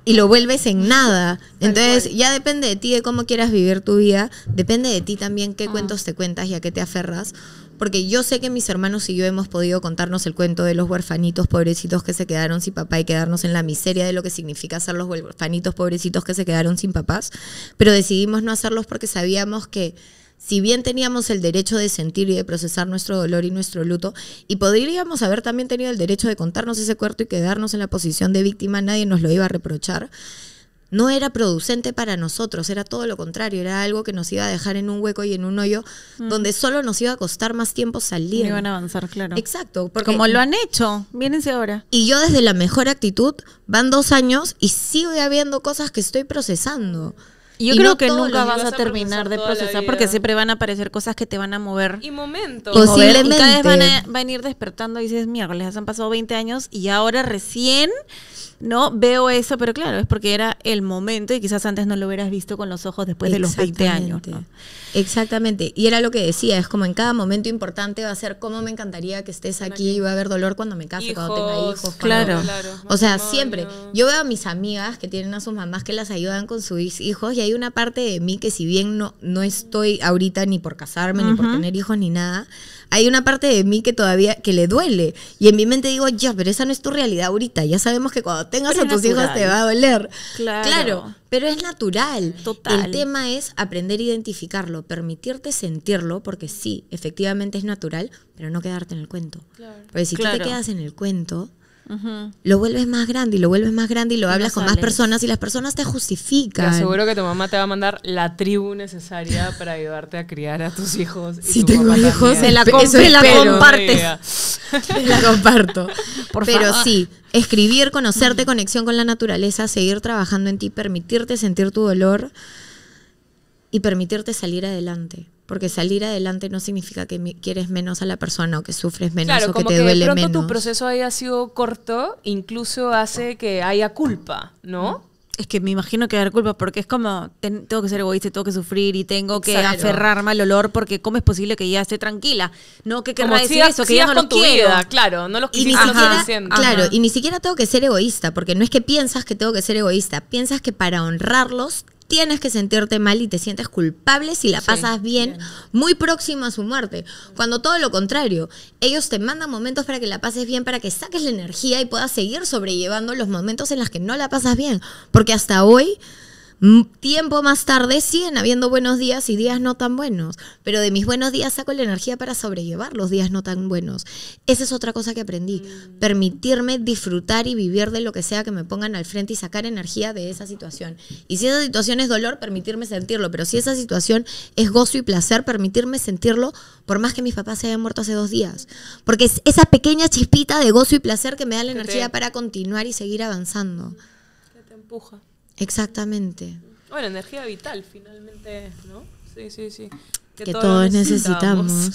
Speaker 3: y lo vuelves en nada. *laughs* Entonces, ya depende de ti, de cómo quieras vivir tu vida. Depende de ti también qué ah. cuentos te cuentas y a qué te aferras porque yo sé que mis hermanos y yo hemos podido contarnos el cuento de los huerfanitos pobrecitos que se quedaron sin papá y quedarnos en la miseria de lo que significa ser los huerfanitos pobrecitos que se quedaron sin papás, pero decidimos no hacerlos porque sabíamos que si bien teníamos el derecho de sentir y de procesar nuestro dolor y nuestro luto, y podríamos haber también tenido el derecho de contarnos ese cuarto y quedarnos en la posición de víctima, nadie nos lo iba a reprochar no era producente para nosotros, era todo lo contrario, era algo que nos iba a dejar en un hueco y en un hoyo mm. donde solo nos iba a costar más tiempo salir. No iban a avanzar, claro. Exacto. Porque Como lo han
Speaker 1: hecho, mírense ahora. Y yo
Speaker 3: desde la mejor actitud, van dos años y sigue habiendo cosas que estoy procesando.
Speaker 1: Yo creo que nunca vas, a terminar de procesar porque siempre van a aparecer cosas que te van a mover. Y momentos.
Speaker 2: Posiblemente. Y cada vez van a,
Speaker 1: van ir despertando y dices, mierda, les han pasado 20 años y ahora recién ¿no? Veo eso, pero claro, es porque era el momento y quizás antes no lo hubieras visto con los ojos después de los 20 años.
Speaker 3: Exactamente, y era lo que decía, es como en cada momento importante va a ser cómo me encantaría que estés aquí, va a haber dolor cuando me case, cuando tenga hijos. claro. O sea, siempre. Yo veo a mis amigas que tienen a sus mamás que las ayudan con sus hijos y hay una parte de mí que si bien no, no estoy ahorita ni por casarme, ni por tener hijos, ni nada, hay una parte de mí que todavía que le duele. Y en mi mente digo, ya, pero esa no es tu realidad ahorita. Ya sabemos que cuando tengas a tus hijos te va a doler.
Speaker 1: Claro.
Speaker 3: Pero es natural. Total. El tema es aprender a identificarlo, permitirte sentirlo, porque sí, efectivamente es natural, pero no quedarte en el cuento. Claro. Porque si tú te quedas en el cuento, lo vuelves más grande y lo vuelves más grande y lo hablas con más personas y las personas te justifican. Te aseguro que
Speaker 2: tu mamá te va a mandar la tribu necesaria para ayudarte a criar a tus hijos. Y si tengo hijos, se la, eso la la comparto. *laughs* Pero sí,
Speaker 3: escribir, conocerte, conexión con la naturaleza, seguir trabajando en ti, permitirte sentir tu dolor y permitirte salir adelante. Porque salir adelante no significa que quieres menos a la persona o que sufres menos o que te duele menos. Claro, como de pronto tu proceso
Speaker 2: haya sido corto,
Speaker 1: incluso hace que haya culpa, ¿no? Mm. Es que me imagino que hay culpa porque es como tengo que ser egoísta, tengo que sufrir y tengo que aferrarme al olor porque cómo es posible que ya esté tranquila, no que querrá decir eso, que ya no lo quiero, claro, no los y ni Claro, y ni siquiera
Speaker 3: tengo que ser egoísta porque no es que piensas que tengo que ser egoísta, piensas que para honrarlos tienes que sentirte mal y te sientes culpable si la pasas bien, muy próximo a su muerte. Cuando todo lo contrario, ellos te mandan momentos para que la pases bien, para que saques la energía y puedas seguir sobrellevando los momentos en los que no la pasas bien. Porque hasta hoy Tiempo más tarde siguen habiendo buenos días y días no tan buenos, pero de mis buenos días saco la energía para sobrellevar los días no tan buenos. Esa es otra cosa que aprendí, mm. permitirme disfrutar y vivir de lo que sea que me pongan al frente y sacar energía de esa situación. Y si esa situación es dolor, permitirme sentirlo, pero si esa situación es gozo y placer, permitirme sentirlo por más que mis papás se hayan muerto hace dos días. Porque es esa pequeña chispita de gozo y placer que me da la energía para continuar y seguir avanzando. te empuja. Exactamente.
Speaker 2: Bueno, energía
Speaker 1: vital finalmente, ¿no? Sí, sí, sí. Que, todos, necesitamos.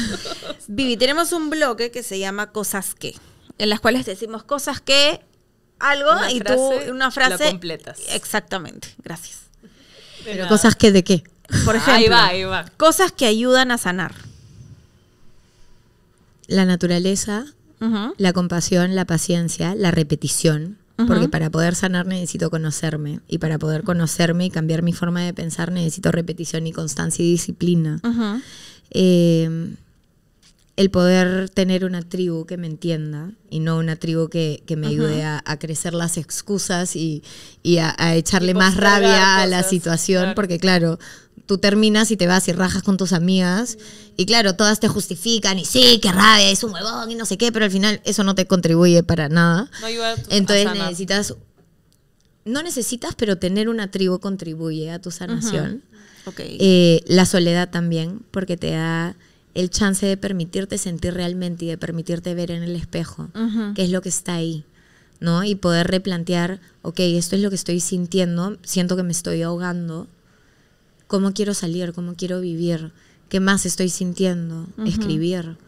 Speaker 1: *laughs* Vivi, tenemos un bloque que se llama Cosas que, en las cuales decimos cosas que, algo, y tú una frase... completas. Exactamente, gracias. Pero cosas que de qué. Por ejemplo, cosas que ayudan a sanar.
Speaker 3: La naturaleza, la compasión, la paciencia, la repetición, porque para poder sanar necesito conocerme y para poder conocerme y cambiar mi forma de pensar necesito repetición y constancia y disciplina. Em, el poder tener una tribu que me entienda y no una tribu que, me ayude a, crecer las excusas y, a, echarle más rabia a la situación, porque claro, tú terminas y te vas y rajas con tus amigas. Y claro, todas te justifican y sí, qué rabia, es un huevón y no sé qué, pero al final eso no te contribuye para nada.
Speaker 2: No a Entonces
Speaker 3: necesitas, no necesitas, pero tener una tribu contribuye a tu sanación.
Speaker 1: Eh, la
Speaker 3: soledad también, porque te da el chance de permitirte sentir realmente y de permitirte ver en el espejo qué es lo que está ahí. ¿no? Y poder replantear, ok, esto es lo que estoy sintiendo, siento que me estoy ahogando, cómo quiero salir, cómo quiero vivir, qué más estoy sintiendo, escribir.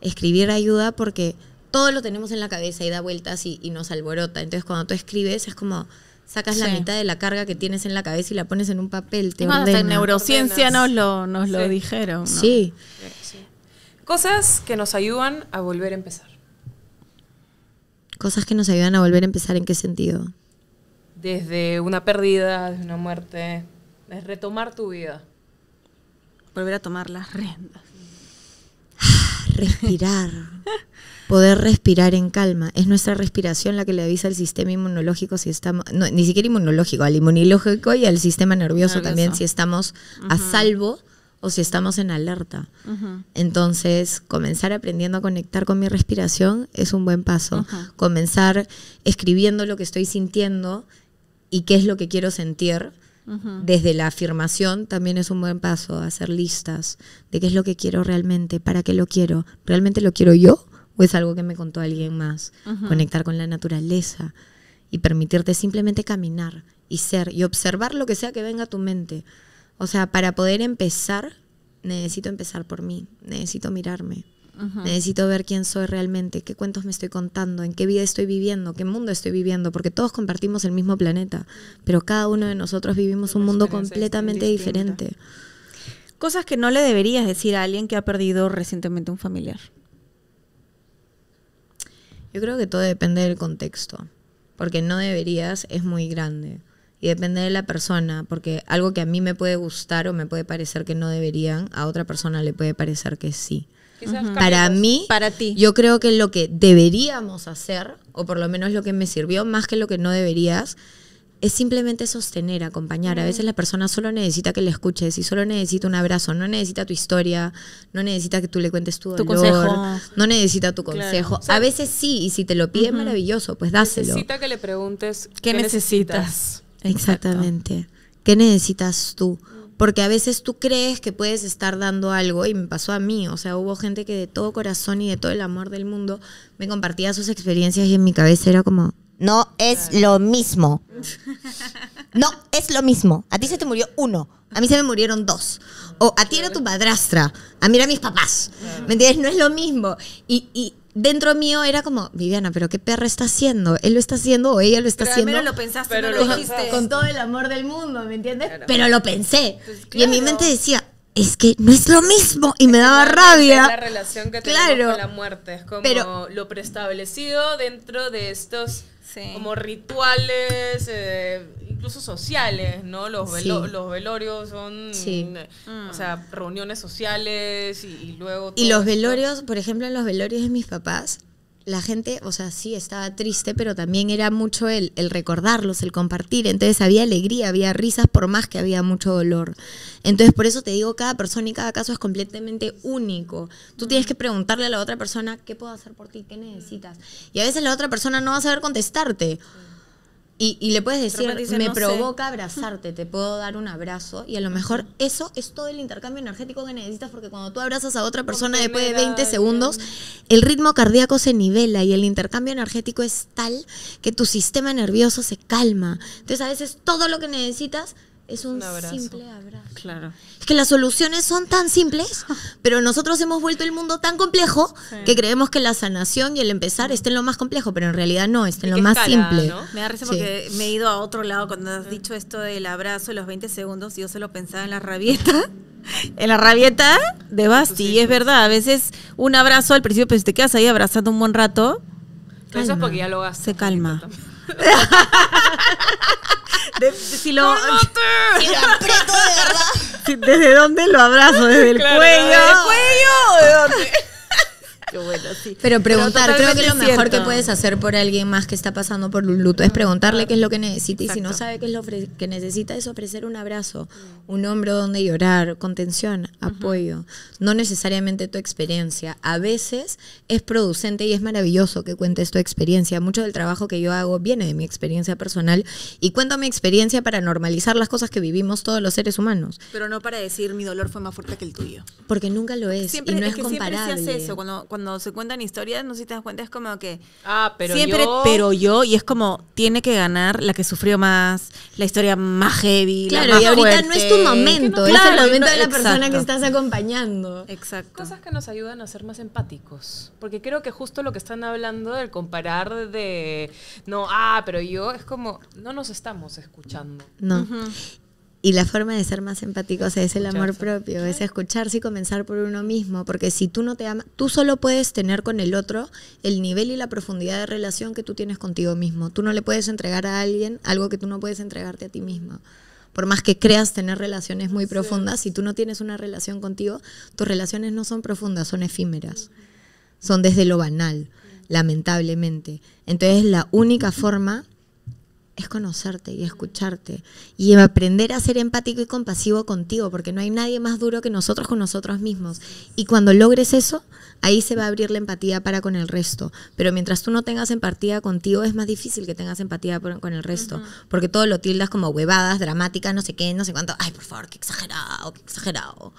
Speaker 3: Escribir ayuda porque todo lo tenemos en la cabeza y da vueltas y, nos alborota. Entonces cuando tú escribes es como sacas la mitad de la carga que tienes en la cabeza y la pones en un papel. en neurociencia nos lo, nos dijeron. sí.
Speaker 2: Cosas que nos ayudan a volver a empezar.
Speaker 3: Cosas que nos ayudan a volver a empezar, ¿en qué sentido?
Speaker 2: Desde una pérdida, desde una muerte, es retomar tu vida. Volver a tomar las riendas.
Speaker 3: Ah, respirar. *laughs* Poder respirar en calma. Es nuestra respiración la que le avisa al sistema inmunológico si estamos. ni siquiera inmunológico, al inmunológico y al sistema nervioso, también, si estamos a salvo o si estamos en alerta. Entonces, comenzar aprendiendo a conectar con mi respiración es un buen paso. Comenzar escribiendo lo que estoy sintiendo y qué es lo que quiero sentir desde la afirmación también es un buen paso hacer listas de qué es lo que quiero realmente, para qué lo quiero. ¿Realmente lo quiero yo o es algo que me contó alguien más? Conectar con la naturaleza y permitirte simplemente caminar y ser y observar lo que sea que venga a tu mente. O sea, para poder empezar, necesito empezar por mí, necesito mirarme, Necesito ver quién soy realmente, qué cuentos me estoy contando, en qué vida estoy viviendo, qué mundo estoy viviendo, porque todos compartimos el mismo planeta, pero cada uno de nosotros vivimos
Speaker 1: un mundo completamente diferente. Cosas que no le deberías decir a alguien que ha perdido recientemente un familiar. Yo creo que todo depende del
Speaker 3: contexto, porque no deberías es muy grande. Y depende de la persona, porque algo que a mí me puede gustar o me puede parecer que no deberían, a otra persona le puede parecer que sí. Para mí, para ti. yo creo que lo que deberíamos hacer, o por lo menos lo que me sirvió más que lo que no deberías, es simplemente sostener, acompañar. A veces la persona solo necesita que le escuches y solo necesita un abrazo, no necesita tu historia, no necesita que tú le cuentes tu, dolor, no necesita tu consejo. a veces sí, y si te lo pide maravilloso, pues dáselo. Necesita
Speaker 2: que le preguntes qué, necesitas?
Speaker 3: Exactamente. ¿Qué necesitas tú? Porque a veces tú crees que puedes estar dando algo y me pasó a mí. O sea, hubo gente que de todo corazón y de todo el amor del mundo me compartía sus experiencias y en mi cabeza era como... No es lo mismo. *laughs* No es lo mismo. A ti se te murió uno. A mí se me murieron dos. O a ti era tu madrastra. A mí eran mis papás. ¿Me entiendes? No es lo mismo. y dentro mío era como, Viviana, pero qué perra está haciendo. Él lo está haciendo o ella lo está haciendo. Al lo pensaste, con, todo el amor del mundo, ¿me entiendes? Pero lo pensé. Pues y en mi mente decía, es que no es lo mismo y me daba rabia. la
Speaker 2: relación que claro. con la muerte, es como pero, lo preestablecido dentro de estos como rituales, eh, incluso sociales, ¿no? Los, velorios son, eh, mm. reuniones sociales y, y luego... Y los velorios,
Speaker 3: por ejemplo, en los velorios de mis papás, la gente, o sea, sí estaba triste, pero también era mucho el, el, recordarlos, el compartir. Entonces había alegría, había risas, por más que había mucho dolor. Entonces por eso te digo, cada persona y cada caso es completamente único. Tú tienes que preguntarle a la otra persona, ¿qué puedo hacer por ti? ¿Qué necesitas? Y a veces la otra persona no va a saber contestarte. Y, le puedes decir, me provoca abrazarte, te puedo dar un abrazo. Y a lo mejor eso es todo el intercambio energético que necesitas, porque cuando tú abrazas a otra persona después de 20 segundos, el ritmo cardíaco se nivela y el intercambio energético es tal que tu sistema nervioso se calma. Entonces a veces todo lo que necesitas es
Speaker 2: un, simple abrazo.
Speaker 3: Claro. Es que las soluciones son tan simples, *laughs* pero nosotros hemos vuelto el mundo tan complejo que creemos que la sanación y el empezar estén lo más complejo, pero en realidad
Speaker 1: no, está lo más simple. Me da risa porque me he ido a otro lado cuando has dicho esto del abrazo, los 20 segundos, Y yo solo pensaba en la rabieta. *laughs* En la rabieta de Basti, es verdad, a veces un abrazo al principio, pero si te quedas ahí abrazando un buen rato, porque ya lo Se calma de, *laughs* de, si lo, si lo aprieto de verdad. ¿Desde dónde lo abrazo? ¿Desde el claro, cuello? ¿Desde el cuello?
Speaker 2: ¿De dónde? bueno, sí. Pero preguntar, creo que lo mejor que puedes
Speaker 3: hacer por alguien más que está pasando por un luto es preguntarle qué es lo que necesita y si no sabe qué es lo que necesita es ofrecer un abrazo, un hombro donde llorar, contención, apoyo. No necesariamente tu experiencia. A veces es producente y es maravilloso que cuentes tu experiencia. Mucho del trabajo que yo hago viene de mi experiencia personal y cuento mi experiencia para normalizar las cosas que vivimos todos los seres humanos.
Speaker 1: Pero no para decir mi dolor fue más fuerte que el tuyo.
Speaker 3: Porque nunca lo es y no es, es comparable. Siempre se hace eso
Speaker 1: cuando cuando se cuentan historias, no sé si te das cuenta, es como que... Ah, pero siempre, pero yo, y es como, tiene que ganar la que sufrió más, la historia más heavy, claro, y ahorita no es tu momento, es, el momento de la persona que estás acompañando. Exacto. Cosas que
Speaker 2: nos ayudan a ser más empáticos, porque creo que justo lo que están hablando del comparar de, no, ah, pero yo, es como, no nos estamos escuchando. No.
Speaker 3: Y la forma de ser más empáticos es el amor propio, es escucharse y comenzar por uno mismo, porque si tú no te amas, tú solo puedes tener con el otro el nivel y la profundidad de relación que tú tienes contigo mismo. Tú no le puedes entregar a alguien algo que tú no puedes entregarte a ti mismo. Por más que creas tener relaciones muy profundas, si tú no tienes una relación contigo, tus relaciones no son profundas, son efímeras. Son desde lo banal, lamentablemente. Entonces la única forma es conocerte y escucharte y aprender a ser empático y compasivo contigo, porque no hay nadie más duro que nosotros con nosotros mismos. Y cuando logres eso, ahí se va a abrir la empatía para con el resto. Pero mientras tú no tengas empatía contigo, es más difícil que tengas empatía con el resto, porque todo lo tildas como huevadas, dramáticas, no sé qué, no sé cuánto, ay, por favor, qué exagerado, qué exagerado.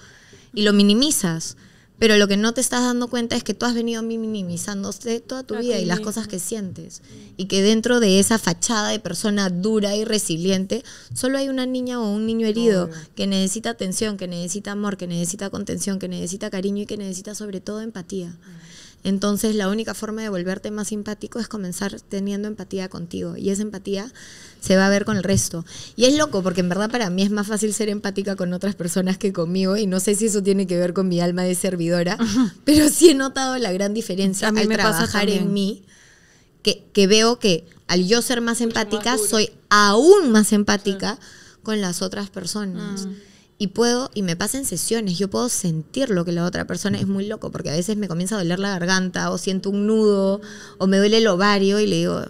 Speaker 3: Y lo minimizas. Pero lo que no te estás dando cuenta es que tú has venido minimizándote toda tu vida y las cosas que sientes. Y que dentro de esa fachada de persona dura y resiliente, solo hay una niña o un niño herido que necesita atención, que necesita amor, que necesita contención, que necesita cariño y que necesita sobre todo empatía. Entonces la única forma de volverte más simpático es comenzar teniendo empatía contigo y esa empatía se va a ver con el resto. Y es loco porque en verdad para mí es más fácil ser empática con otras personas que conmigo y no sé si eso tiene que ver con mi alma de servidora, pero sí he notado la gran diferencia al me trabajar en mí. Que, veo que al yo ser más empática, soy aún más empática con las otras personas. Ah y puedo, y me pasa en sesiones, yo puedo sentir lo que la otra persona es muy loco, porque a veces me comienza a doler la garganta, o siento un nudo, o me duele el ovario, y le digo,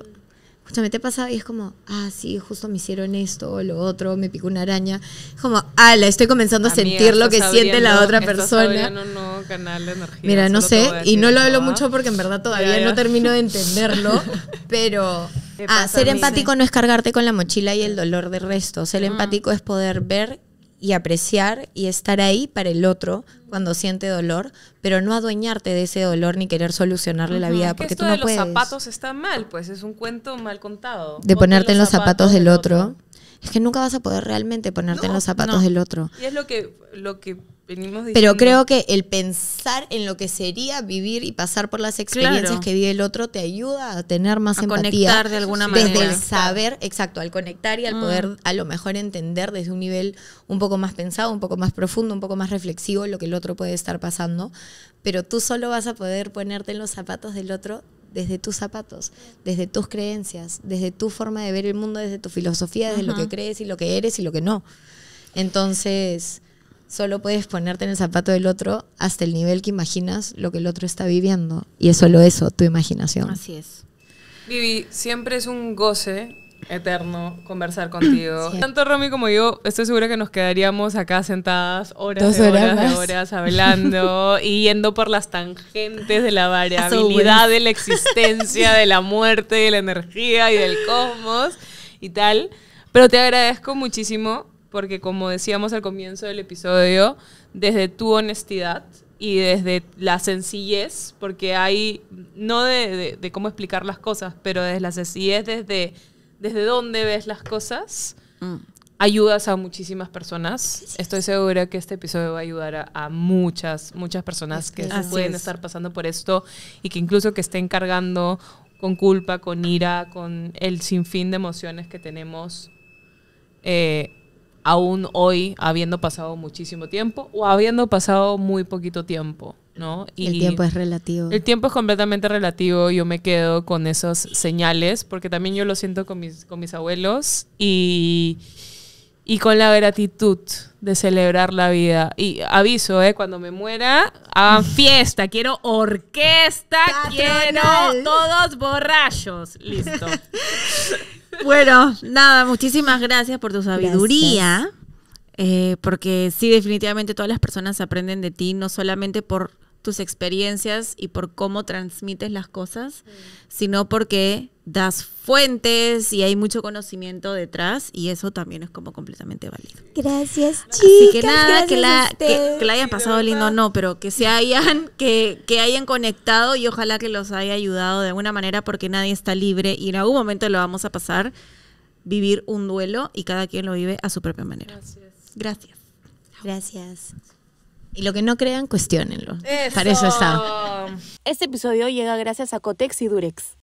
Speaker 3: escúchame, ¿te pasa? Y es como, ah, sí, justo me hicieron esto, o lo otro, me picó una araña. Es como, la estoy comenzando a sentir lo que siente la otra persona. canal energía, Mira, no sé, y no lo hablo mucho porque en verdad *laughs* todavía no termino de entenderlo, *laughs* pero... Ah, ser empático no es cargarte con la mochila y el dolor de resto. Ser empático es poder ver y apreciar y estar ahí para el otro cuando siente dolor, pero no adueñarte de ese dolor ni querer solucionarle la vida porque tú no de Los zapatos
Speaker 2: está mal, pues es un cuento mal contado. De ponerte en los zapatos,
Speaker 3: del otro. Es que nunca vas a poder realmente ponerte en los zapatos del otro. Y es lo que pero creo que el pensar en lo que sería vivir y pasar por las experiencias que vive el otro te ayuda a tener más a empatía. conectar de alguna manera. Desde el saber, exacto, al conectar y al mm. poder a lo mejor entender desde un nivel un poco más pensado, un poco más profundo, un poco más reflexivo lo que el otro puede estar pasando. Pero tú solo vas a poder ponerte en los zapatos del otro desde tus zapatos, desde tus creencias, desde tu forma de ver el mundo, desde tu filosofía, desde lo que crees y lo que eres y lo que no. Entonces, solo puedes ponerte en el zapato del otro hasta el nivel que imaginas lo que el otro está viviendo. Y es solo eso, tu imaginación. Así es.
Speaker 2: Vivi, siempre es un goce eterno conversar contigo. Tanto Romy como yo, estoy segura que nos quedaríamos acá sentadas horas, y horas, horas hablando y yendo por las tangentes de la variabilidad de la existencia, de la muerte, de la energía y del cosmos y tal. Pero te agradezco muchísimo porque como decíamos al comienzo del episodio, desde tu honestidad y desde la sencillez, porque hay, no de, cómo explicar las cosas, pero desde la sencillez, desde, desde dónde ves las cosas, mm. ayudas a muchísimas personas. Estoy segura que este episodio va a ayudar a, muchas, muchas personas que pueden estar pasando por esto y que incluso que estén cargando con culpa, con ira, con el sinfín de emociones que tenemos. Eh, aún hoy, habiendo pasado muchísimo tiempo o habiendo pasado muy poquito tiempo, ¿no?
Speaker 1: Y el tiempo es relativo. El
Speaker 2: tiempo es completamente relativo. Yo me quedo con esas señales porque también yo lo siento con mis, con mis abuelos y, y con la gratitud de celebrar la vida. Y aviso, ¿eh? cuando me muera, hagan *laughs* fiesta. Quiero orquesta, quiero todos borrachos. Listo.
Speaker 1: *laughs* Bueno, nada, muchísimas gracias por tu sabiduría. Eh, porque sí, definitivamente todas las personas aprenden de ti, no solamente por tus experiencias y por cómo transmites las cosas, sino porque das fuentes y hay mucho conocimiento detrás y eso también es como completamente válido.
Speaker 3: Gracias, chicas. Así que nada, que la,
Speaker 1: hayan pasado lindo, no, pero que se hayan, que, que hayan conectado y ojalá que los haya ayudado de alguna manera porque nadie está libre y en algún momento lo vamos a pasar, vivir un duelo y cada quien lo vive a su propia manera. Gracias. Gracias. Gracias. Y lo que no crean, cuestionenlo. Para eso está. Este episodio llega gracias a Cotex y Durex.